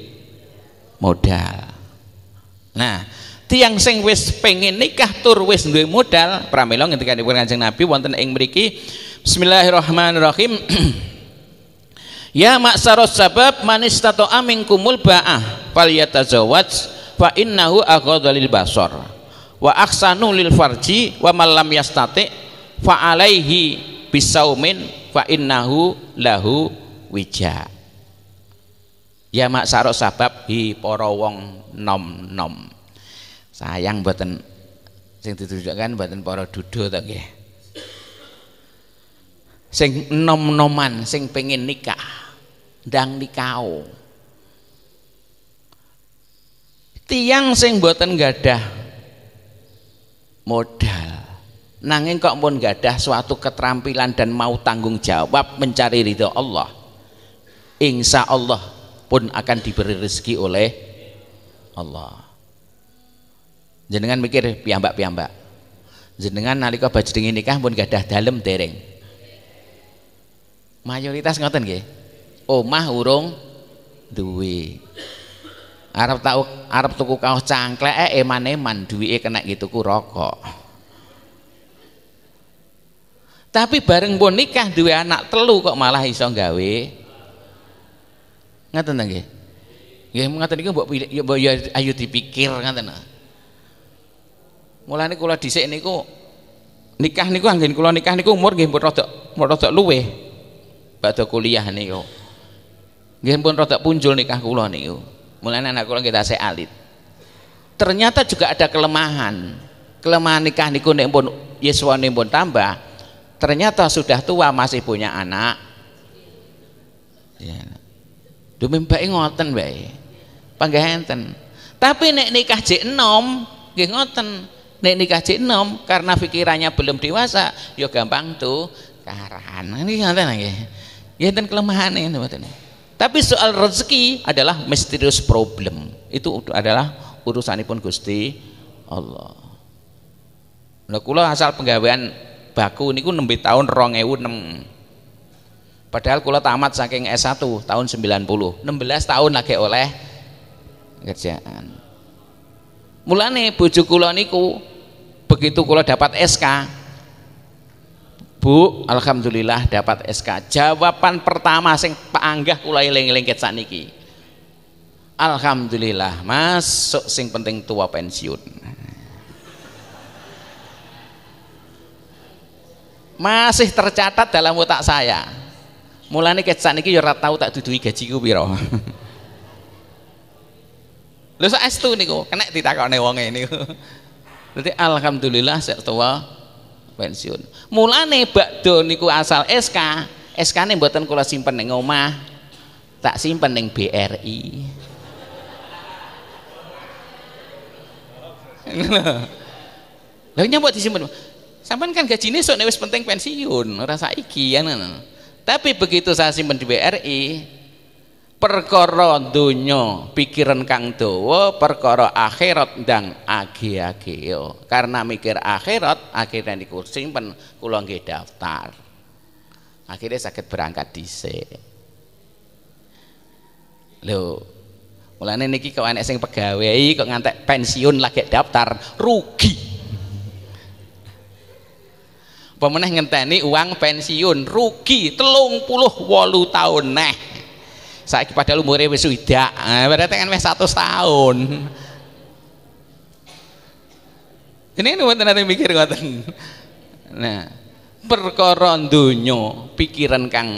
[SPEAKER 1] modal nah tiang sing wis pengen nikah tur wis duwe modal pramila ngendikane Kanjeng Nabi wonten ing mriki Bismillahirrahmanirrahim (clears throat) Ya maksaros sabab manis tato aming kumul ba'ah falyatazawaj fa innahu aghadhalil basor wa aksanu lil farji wa malam yastati fa alaihi bisaumin fa innahu lahu wija ya mak maksaros sabab hi porowong nom nom sayang buatan sing ditujukan buatan poro dudu tak ya sing nom-noman sing pengen nikah ndang nikau tiang sing buatan gadah modal nangin kok pun gadah suatu keterampilan dan mau tanggung jawab mencari ridho Allah insya Allah pun akan diberi rezeki oleh Allah jenengan mikir piyambak-piyambak jenengan nalika dingin nikah pun gadah dalam dereng mayoritas ngoten nggih omah urung duwe. Arab tau arep tuku kaos eh eman-eman duwike kena tuku gitu rokok. Tapi bareng pun nikah duwe anak telu kok malah isong gawe. Ngaten ta nggih? Nggih ngaten buat mbok ya, mbok ya ayo dipikir ngaten. Mulane kula dhisik niku nikah niku anggen kula nikah niku umur nggih mbok rodok mbok rodok luweh. Badhe kuliah niku. Nggih pun rada punjul nikah kula niku. Mulane anak kula kita tasih alit. Ternyata juga ada kelemahan. Kelemahan nikah niku nek pun yeswane pun tambah. Ternyata sudah tua masih punya anak. Ya. Demi mbake ngoten wae. Panggih enten. Tapi nek nikah jek enom, nggih ngoten. Nek nikah jek enom karena pikirannya belum dewasa, ya gampang tuh karan. Ini ngoten nggih. Ya enten kelemahane ngoten. Tapi soal rezeki adalah misterius problem. Itu adalah urusan urusanipun Gusti Allah. nah, kula asal penggawaan baku niku nembe tahun enam. Padahal kula tamat saking S1 tahun 90. 16 tahun lagi oleh kerjaan. Mulane bojo kula niku begitu kula dapat SK Bu, alhamdulillah dapat SK. Jawaban pertama sing panggah kula eling-eling ket sakniki. Alhamdulillah, masuk sing penting tua pensiun. Masih tercatat dalam otak saya. Mulane ket sakniki ya ora tau tak duduhi gajiku piro. Lha sak estu niku, kenek ditakokne wong niku. Dadi alhamdulillah sak tua pensiun. Mulane bakdo niku asal SK, sk nih buatan kula simpen neng omah. Tak simpen neng BRI. Lainnya buat disimpen? Sampean kan gajine sok wis penting pensiun, rasa iki ya. Tapi begitu saya simpen di BRI, perkara dunya pikiran kang dawa perkara akhirat dan agi agi karena mikir akhirat akhirnya niku sing pun kula nggih daftar akhirnya sakit berangkat dhisik lho mulane niki kok enek sing pegawai iya, kok ngantek pensiun lagi daftar rugi pemenang ngenteni uang pensiun rugi telung puluh walu tahun neh saiki padahal umure wis swidak nah, berarti kan wis 100 tahun ini wonten nanti mikir ngoten nah perkoron dunyo pikiran kang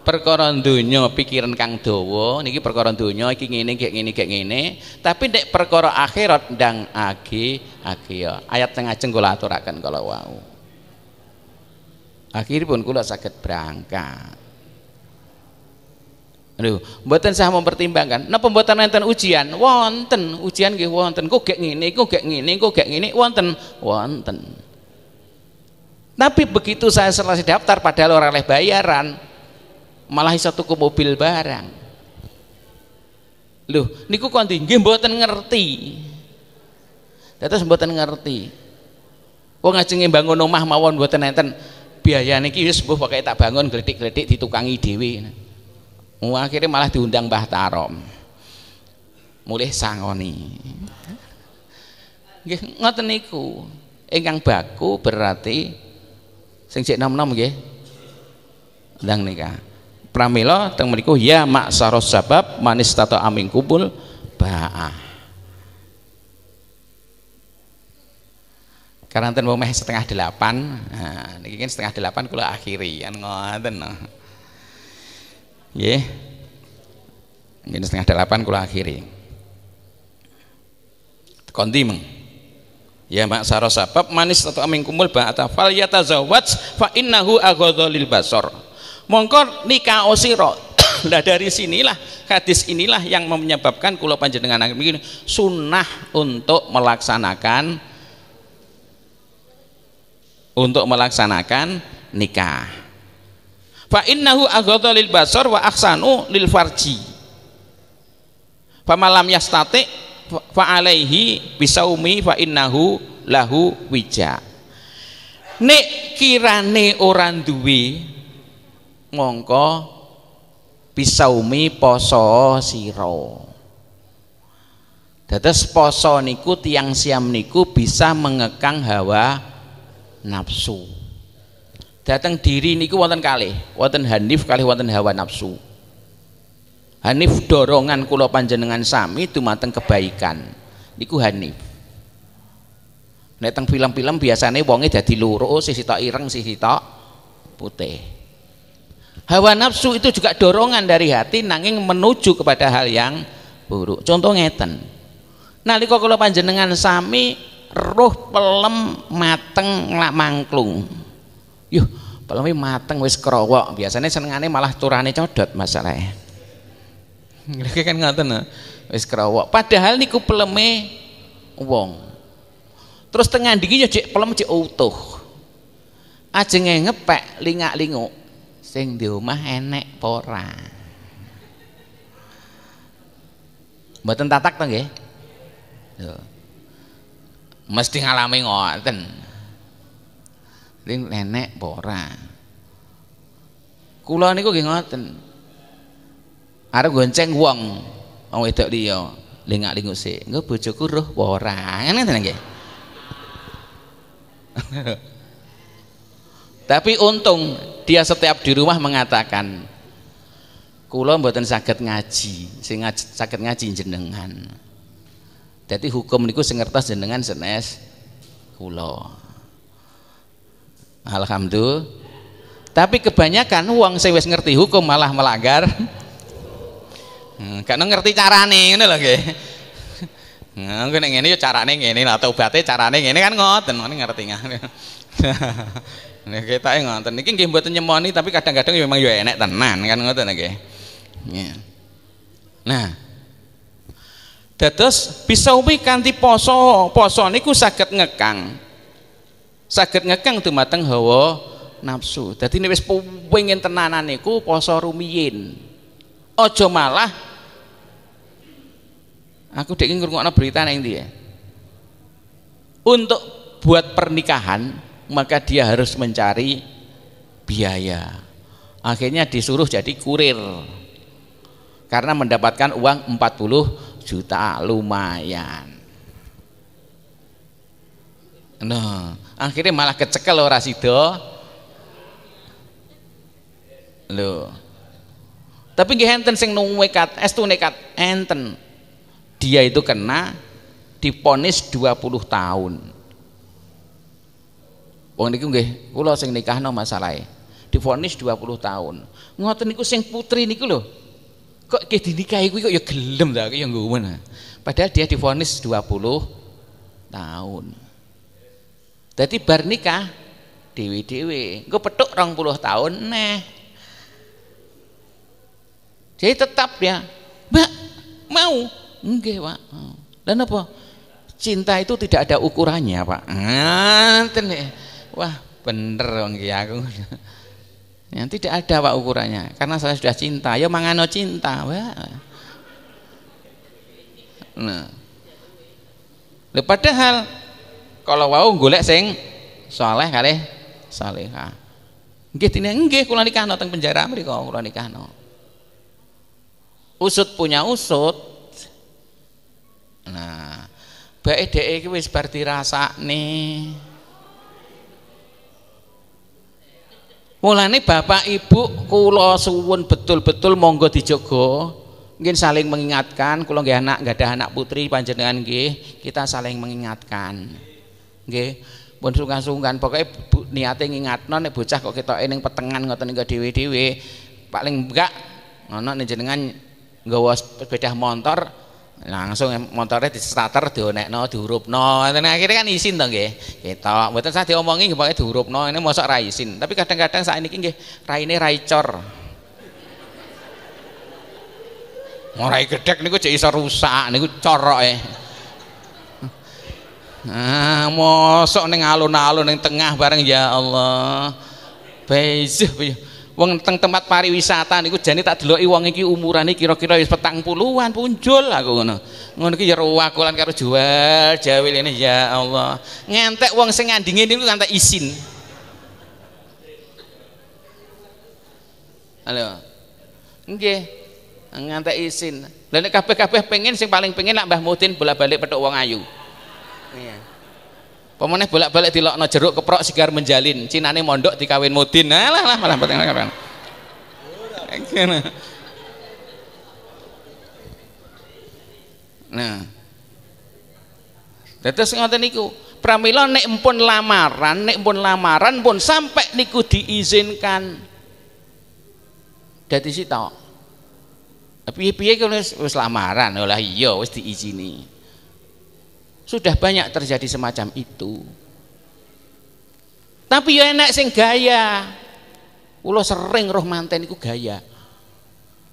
[SPEAKER 1] perkoron dunyo pikiran kang dowo. niki perkoron dunyo iki ngene kayak ngene kayak ngene tapi dek perkara akhirat dang agi agi ya ayat tengah cenggol kula aturaken kala wau akhiripun kula sakit berangkat Aduh, buatan saya mempertimbangkan. Napa pembuatan enten ujian? Wonten, ujian gih wonten. Kok gak ngini, kok gak ngini, kok gak ngini, wonten, wonten. Tapi begitu saya selesai daftar padahal orang oleh bayaran, malah satu tuku mobil barang. Loh, niku konti nggih mboten ngerti. Dados mboten ngerti. Wong ngajenge bangun rumah mawon mboten enten biaya niki, wis mbuh pokoke tak bangun kritik-kritik ditukangi dhewe akhirnya malah diundang Mbah Tarom mulai sangoni nggih ngoten niku ingkang baku berarti sing cek nom-nom nggih ndang nika pramila teng mriku ya maksaros sabab manis tato amin kubul baa karantin mau meh setengah delapan nah, ini kan setengah delapan kula akhiri kan ngoten no. Nggih. Nggih setengah delapan kula akhiri. Kondi meng. Ya mak sabab manis atau amin kumul ba atau fal yatazawwaj fa innahu aghadha lil basar. Mongko nikah osiro. (coughs) Lah dari sinilah hadis inilah yang menyebabkan kula panjenengan begini sunnah untuk melaksanakan untuk melaksanakan nikah fa innahu aghadha lil basar wa ahsanu lil farji famalam yastati fa alaihi bisaumi fa innahu lahu wija nek kirane ora duwe mongko bisaumi poso sira Dados poso niku tiang siam niku bisa mengekang hawa nafsu datang diri niku wonten kali, wonten hanif kali wonten hawa nafsu hanif dorongan kula panjenengan sami itu dumateng kebaikan niku hanif nek teng film-film biasanya wonge dadi loro oh, sisi tok ireng sisi tok putih hawa nafsu itu juga dorongan dari hati nanging menuju kepada hal yang buruk contoh ngeten nalika kula panjenengan sami roh pelem mateng ngelak mangklung yuh Pelemi mateng wis kerowok, biasanya senengane malah turane codot masalahnya. mereka kan ngoten nah. wis kerowok. Padahal niku peleme wong. Terus tengah ndiki yo cek pelem cek utuh. aja ngepek lingak-linguk sing di rumah enek pora. ora. Mboten tatak to nggih? Mesti ngalami ngoten ling nenek apa ora kula niku nggih ngoten arep gonceng wong wong wedok liya lingak-linguk sik engko bojoku roh apa ora ngene ten nggih (laughs) tapi untung dia setiap di rumah mengatakan kula mboten saged ngaji sing saged ngaji jenengan jadi hukum niku sing ngertos jenengan senes kula Alhamdulillah. Tapi kebanyakan uang saya wis ngerti hukum malah melanggar. Hmm, karena ngerti carane ini lho nggih. Nah, nek ngene yo ya carane ngene lah tobaté carane ngene kan ngoten, ngerti kan. nah, nggak? Nek kita ngoten mungkin nggih mboten nyemoni tapi kadang-kadang ya memang yo ya enek tenan kan ngoten nggih. Iya. Nah, dados bisa uwi kanthi poso, poso niku saged ngekang. Sakit ngekang mateng hawa nafsu. jadi nih wis pengen tenanan niku poso rumiyin. Ojo malah Aku dek ngrungokno berita neng dia. Ya? Untuk buat pernikahan maka dia harus mencari biaya. Akhirnya disuruh jadi kurir. Karena mendapatkan uang 40 juta lumayan. Nah, akhirnya malah kecekel ora sida lho tapi nggih enten sing es estu nekat enten dia itu kena diponis 20 tahun wong niku nggih kula sing nikahno masalahe Diponis 20 tahun ngoten niku sing putri niku lho kok ke dinikahi kuwi kok ya gelem yang gue mana. padahal dia diponis 20 tahun jadi bar nikah dewi-dewi. Gue petuk orang puluh tahun neh. Jadi tetap dia, Mbak, mau? Enggak, Pak. Dan oh. apa? Cinta itu tidak ada ukurannya, Pak. Anten Wah, bener ya aku. (laughs) Ya, tidak ada Pak ukurannya. Karena saya sudah cinta, ya mangano cinta, Pak. Nah. padahal kalau wau golek sing soleh kali solehah nggih tine nggih kula no teng penjara mriku kula no usut punya usut nah bae dhek iki wis bar dirasakne Mulane Bapak Ibu kula suwun betul-betul monggo dijogo. Mungkin saling mengingatkan, kulo gak anak nggak ada anak putri panjenengan gih. kita saling mengingatkan nggih pun sungkan-sungkan pokoke niate ngingatno nek bocah kok ketoke ning petengan ngoten nggo dhewe-dhewe paling enggak ana nek jenengan nggawa sepeda motor langsung motornya di starter dionekno diurupno ngoten nah, akhirnya kan isin dong, nggih ketok mboten sah diomongi pokoke diurupno ini mosok ra isin tapi kadang-kadang ini nggih raine raicor nih gedek niku jek iso rusak niku coroke Ah, mosok ning alun-alun ning tengah bareng ya Allah. Bejuh wong teng tempat pariwisata niku jane tak deloki wong iki umurane kira-kira wis petang puluhan punjul aku ngono ngono iki ya lan karo jual jawil ini ya Allah ngentek wong sing ngandinge niku ngantek isin halo nggih ngantek isin Lalu nek kabeh-kabeh pengen sing paling pengin nak Mbah Mudin bola-balik petuk wong ayu iya bolak-balik di lokno jeruk keprok sigar menjalin cinane mondok kawin mudin nah lah lah malah penting kapan nah terus ngoten niku pramila nek pun lamaran nek pun lamaran pun sampai niku diizinkan dadi sitok tapi piye wis wis lamaran olah iya wis diizini sudah banyak terjadi semacam itu. Tapi ya enak sing gaya. kulo sering roh manten iku gaya.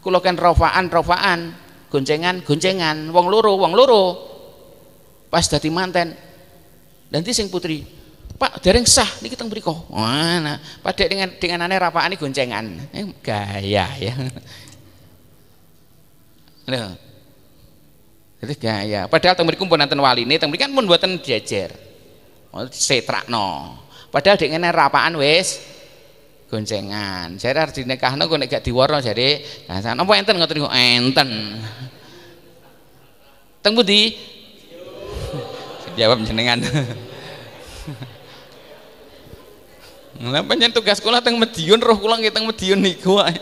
[SPEAKER 1] kulo kan rofaan rofaan, goncengan goncengan, wong loro wong loro. Pas dadi manten. Nanti sing putri, Pak dereng sah niki teng beri Wah, mana, padek dengan dengan aneh rapaan ini goncengan. Eh, gaya ya. Nah, (laughs) terus gaya ya. padahal teng mriku pun wali ini, teng mriki kan pun mboten jejer oh, setrakno padahal dek ngene rapaan wis goncengan jare arep dinikahno kok nek gak jadi. jare dasan apa enten ngoten kok enten teng pundi jawab jenengan Lah pancen tugas kula teng Madiun roh kula nggih teng Madiun niku wae.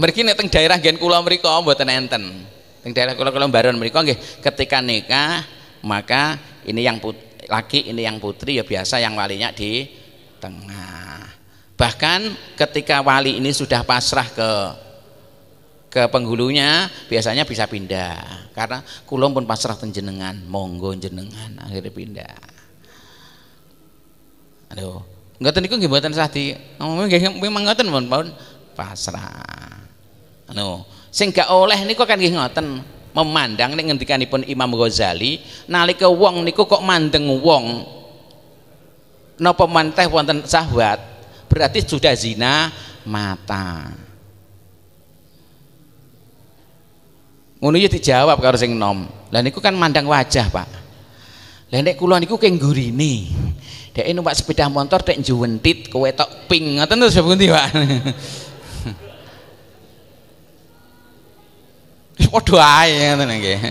[SPEAKER 1] Mriki nek teng daerah gen kula mriku oh, mboten enten yang daerah kula-kula Baron mereka nggih ketika nikah maka ini yang put laki ini yang putri ya biasa yang walinya di tengah. Bahkan ketika wali ini sudah pasrah ke ke penghulunya biasanya bisa pindah karena kulon pun pasrah tenjenengan monggo jenengan akhirnya pindah aduh nggak niku gimana mboten sah di memang tadi pun pasrah aduh sehingga gak oleh niku kan nggih ngoten memandang nek ngendikanipun Imam Ghazali nalika wong niku kok mandeng wong napa manteh wonten sahwat, berarti sudah zina mata ngono ya dijawab karo sing nom Dan niku kan mandang wajah Pak lah nek kula niku keng gurine ini numpak sepeda motor tek juwentit kowe tok ping ngoten terus ya pundi Pak (laughs) Waduh ae ngoten nggih.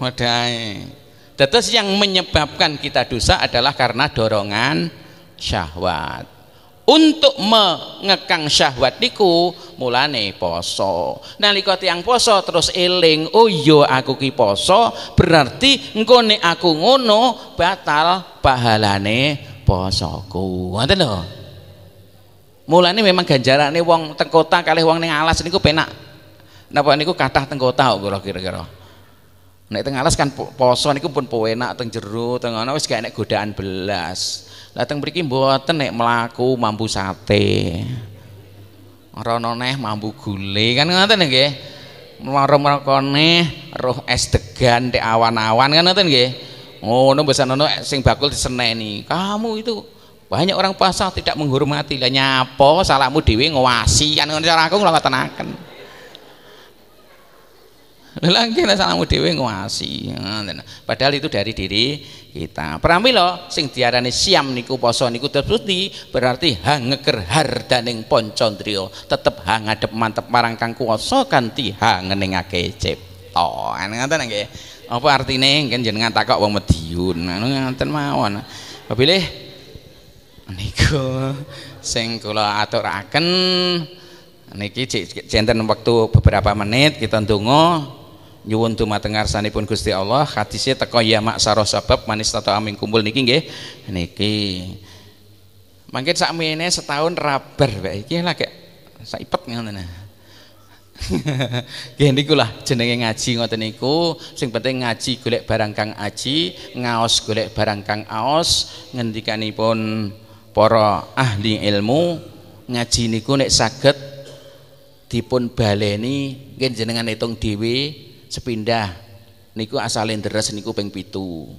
[SPEAKER 1] Waduh ae. Dados yang menyebabkan kita dosa adalah karena dorongan syahwat. Untuk mengekang syahwat niku mulane poso. Nalika tiyang poso terus eling, "Oh iya aku ki poso, berarti nggone aku ngono batal pahalane posoku." Ngoten lho. Mulane memang ganjarane wong teng kota kalih wong ning alas niku penak napa niku kathah teng kota lah kira-kira nek teng alas kan poso niku pun penak teng jero teng ana wis gak enek godaan belas lah teng mriki mboten nek mlaku mampu sate ora neh mampu gule kan ngoten nggih merokone roh es degan tek awan-awan kan ngoten nggih ngono besono sing bakul diseneni kamu itu banyak orang pasal tidak menghormati lah nyapo salahmu dewi ngawasi kan cara aku kan. Lha kene salamu dhewe nguasi. Padahal itu dari diri kita. Pramila sing diarani siam niku poso niku terbukti berarti hangeker hardaning pancandriya tetep hangadep mantep marang kang kuwasa kanthi hangeningake cipta. Nah, ngoten nggih. Apa neng kan jenengan takok wong Mediun. Nah, ngoten mawon. Pilih niku sing kula aturaken niki jenten waktu beberapa menit kita tunggu nyuwun tumatengarsanipun Gusti Allah hadise teko ya saro sebab manis tata amin kumpul niki nggih niki mangke sakmene setahun rabar wae iki lagi saipet ngoten nah (laughs) Nggih niku lah jenenge ngaji ngoten niku. Sing penting ngaji golek barang kang aji, ngaos golek barang kang aos, ngendikanipun para ahli ilmu ngaji niku nek saged dipun baleni nggih jenengan hitung dhewe sepindah niku asalin deres niku peng pitu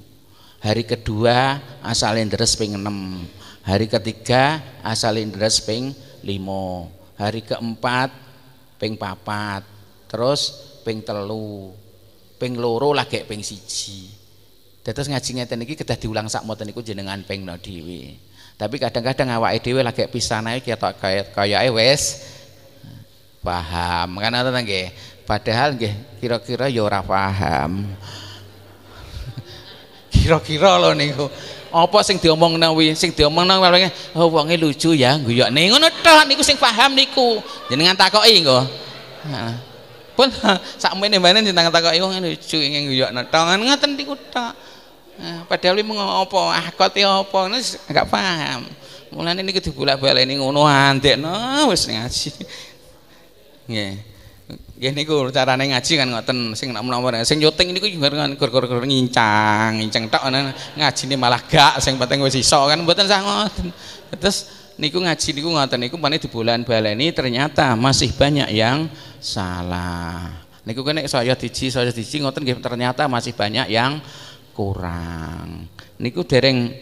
[SPEAKER 1] hari kedua asalin deres peng enam hari ketiga asalin deres peng limo hari keempat peng papat terus peng telu Peng loro lagi peng siji terus ngaji ngaji teknik kita diulang sak mau niku jenengan ping no dhewe tapi kadang-kadang awak dhewe lagi pisan ae ketok kayak kayak wes paham kan ada nggih padahal nggih kira-kira ya ora paham (laughs) kira-kira lho niku apa sing diomongna kuwi sing diomongna paling oh wonge lucu ya guyokne ngono tok niku sing paham niku jenengan takoki nggo pun (laughs) sakmene menen jeneng takoki wong lucu ing guyokne tok ngoten niku tok nah, padahal kuwi ngopo akote apa ya wis nggak paham mulane niku dibolak-baleni ngono andekno wis ngaji nggih Nggih ya niku carane ngaji kan ngoten, sing nak menawa sing syuting niku gur-gur kan ngincang, ngincang ngaji nih malah gak sing penting sih iso kan mboten sah ngoten. Terus niku ngaji niku ngoten niku bulan bulan ini ternyata masih banyak yang salah. Niku kene saya diji saya diji ngoten nggih ternyata masih banyak yang kurang. Niku dereng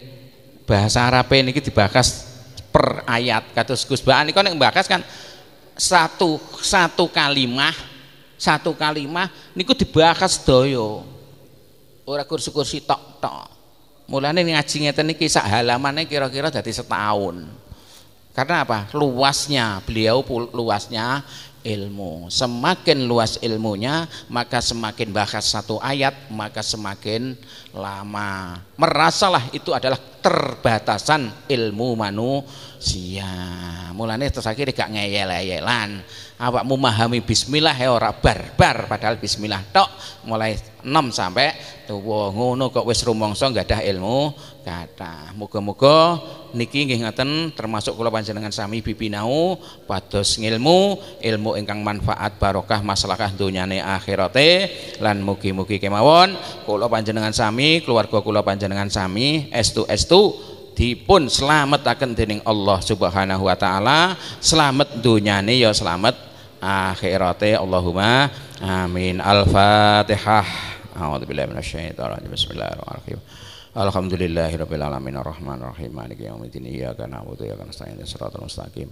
[SPEAKER 1] bahasa Arabe niki dibahas per ayat kados Gus Baan niku nek bahas kan satu satu kalimat satu kalimah niku dibahas doyo Ora kursi-kursi tok-tok. Mulane ngaji ngeten niki sak halamane kira-kira dadi setahun. Karena apa? Luasnya, beliau luasnya ilmu. Semakin luas ilmunya, maka semakin bahas satu ayat, maka semakin lama. Merasalah itu adalah terbatasan ilmu manusia. Mulane terus akhirnya gak ngeyel-ngeyelan. Awak memahami bismillah ya orang barbar padahal bismillah tok mulai 6 sampai tuh ngono kok wis gak ada ilmu kata Muga-muga niki nggih ngoten termasuk kula panjenengan sami bibinau pados ngilmu ilmu ingkang manfaat barokah maslahah dunyane akhirate lan mugi-mugi kemawon kula panjenengan sami sami keluarga kula panjenengan sami estu estu dipun akan dening Allah Subhanahu wa taala selamat dunyane ya selamat akhirate Allahumma amin al-fatihah a'udzubillahi minasyaitonirrajim bismillahirrahmanirrahim alhamdulillahirabbil alamin arrahmanirrahim maliki yaumiddin iyyaka na'budu wa iyyaka nasta'in ihdinash mustaqim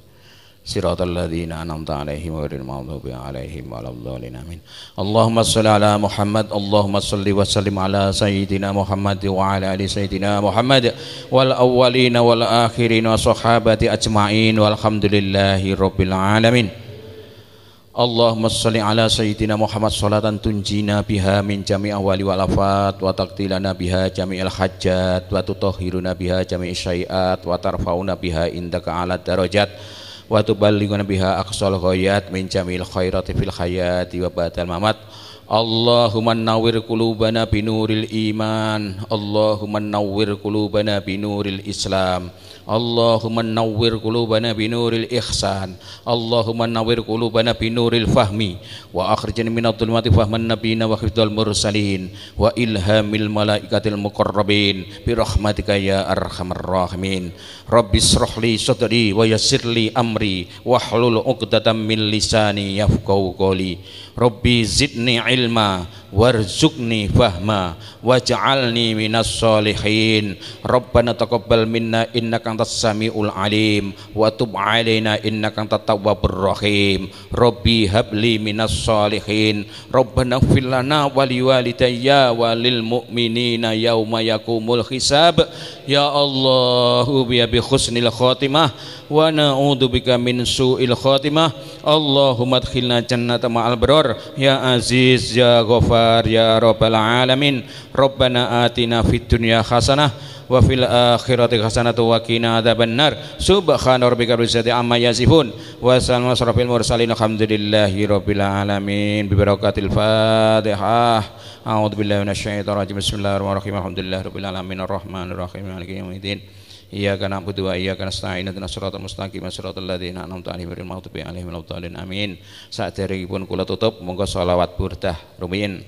[SPEAKER 1] صراط الذين أنعمت عليهم غير المغضوب عليهم ولا الضالين آمين اللهم صل على محمد اللهم صل وسلم على سيدنا محمد وعلى آل سيدنا محمد والأولين والآخرين والصحابة أجمعين والحمد لله رب العالمين ala sayyidina Muhammad salatan tunjina biha min jami'i awali wal afat wa taqtilana biha jami'il hajat wa biha jami'i syai'at wa tarfauna biha indaka wa tuballighuna biha aqsal ghayat min jamil khairati fil hayati wa batal mamat Allahumma nawwir qulubana binuril iman Allahumma nawwir qulubana binuril islam Allahumma nawwir qulubana binuril ihsan Allahumma nawwir qulubana binuril fahmi wa akhrijna minadh dhulumati fahman nabiyina wa hifdzal mursalin wa ilhamil malaikatil muqarrabin bi rahmatika ya arhamar rahimin rabbi israh li sadri wa yassir amri wahlul 'uqdatam min lisani yafqahu qawli Rabbi zidni ilma warzuqni fahma waj'alni minas solihin Rabbana taqabbal minna innaka antas samiul alim wa tub alaina innaka antat tawwabur rahim Rabbi habli minas solihin Rabbana fil lana wa liwalidayya wa lil mu'minina yauma yakumul hisab ya Allah bi bi husnil khatimah wa na'udzubika min su'il khatimah Allahumma adkhilna jannata ma'al barar Ghafur Ya Aziz Ya Ghafar Ya Rabbal Alamin Rabbana atina fid dunya hasanah wa fil akhirati hasanatu wa qina adzaban nar subhana rabbika rabbil izzati amma yasifun wa salamun asrafil mursalin alhamdulillahi rabbil alamin bi barakatil fatihah a'udzu billahi minasy syaithanir rajim bismillahirrahmanirrahim alhamdulillahi rabbil alamin arrahmanir rahim maliki yaumiddin Iyyaka na'budu wa iyyaka nasta'in ihdinas suratul mustaqim siratal ladzina an'amta 'alaihim ghairil maghdubi 'alaihim waladdallin amin. pun kula tutup monggo salawat burdah rumiyin.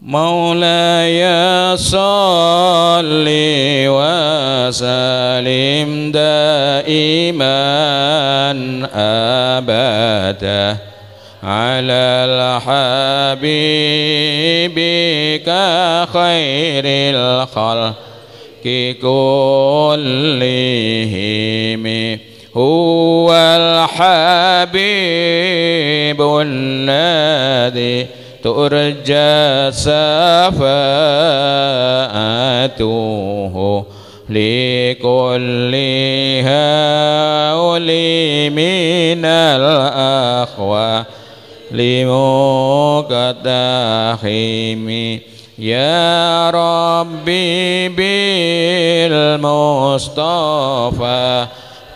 [SPEAKER 1] Maulaya salli wa salim daiman abada ala al-habibika khairil khalq كلهم هو الحبيب الذي ترجى سفاته لكل هؤلاء من الأخوة لمقتحمين يا ربي بالمصطفى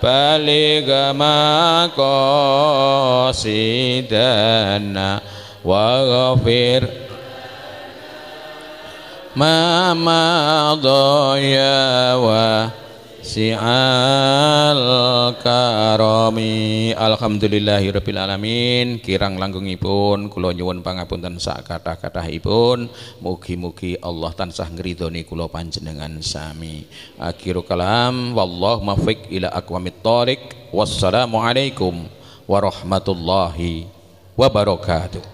[SPEAKER 1] بلغ مقاصدنا واغفر ما مضى يا وحبيبنا Si'al karami alhamdulillahirabbil alamin kirang langgengipun kula nyuwun pangapunten sak kathah-kathahipun mugi-mugi Allah tansah ngridhoni kula panjenengan sami akhiru kalam wallahu mafiq ila aqwamit thoriq wassalamu alaikum warahmatullahi wabarakatuh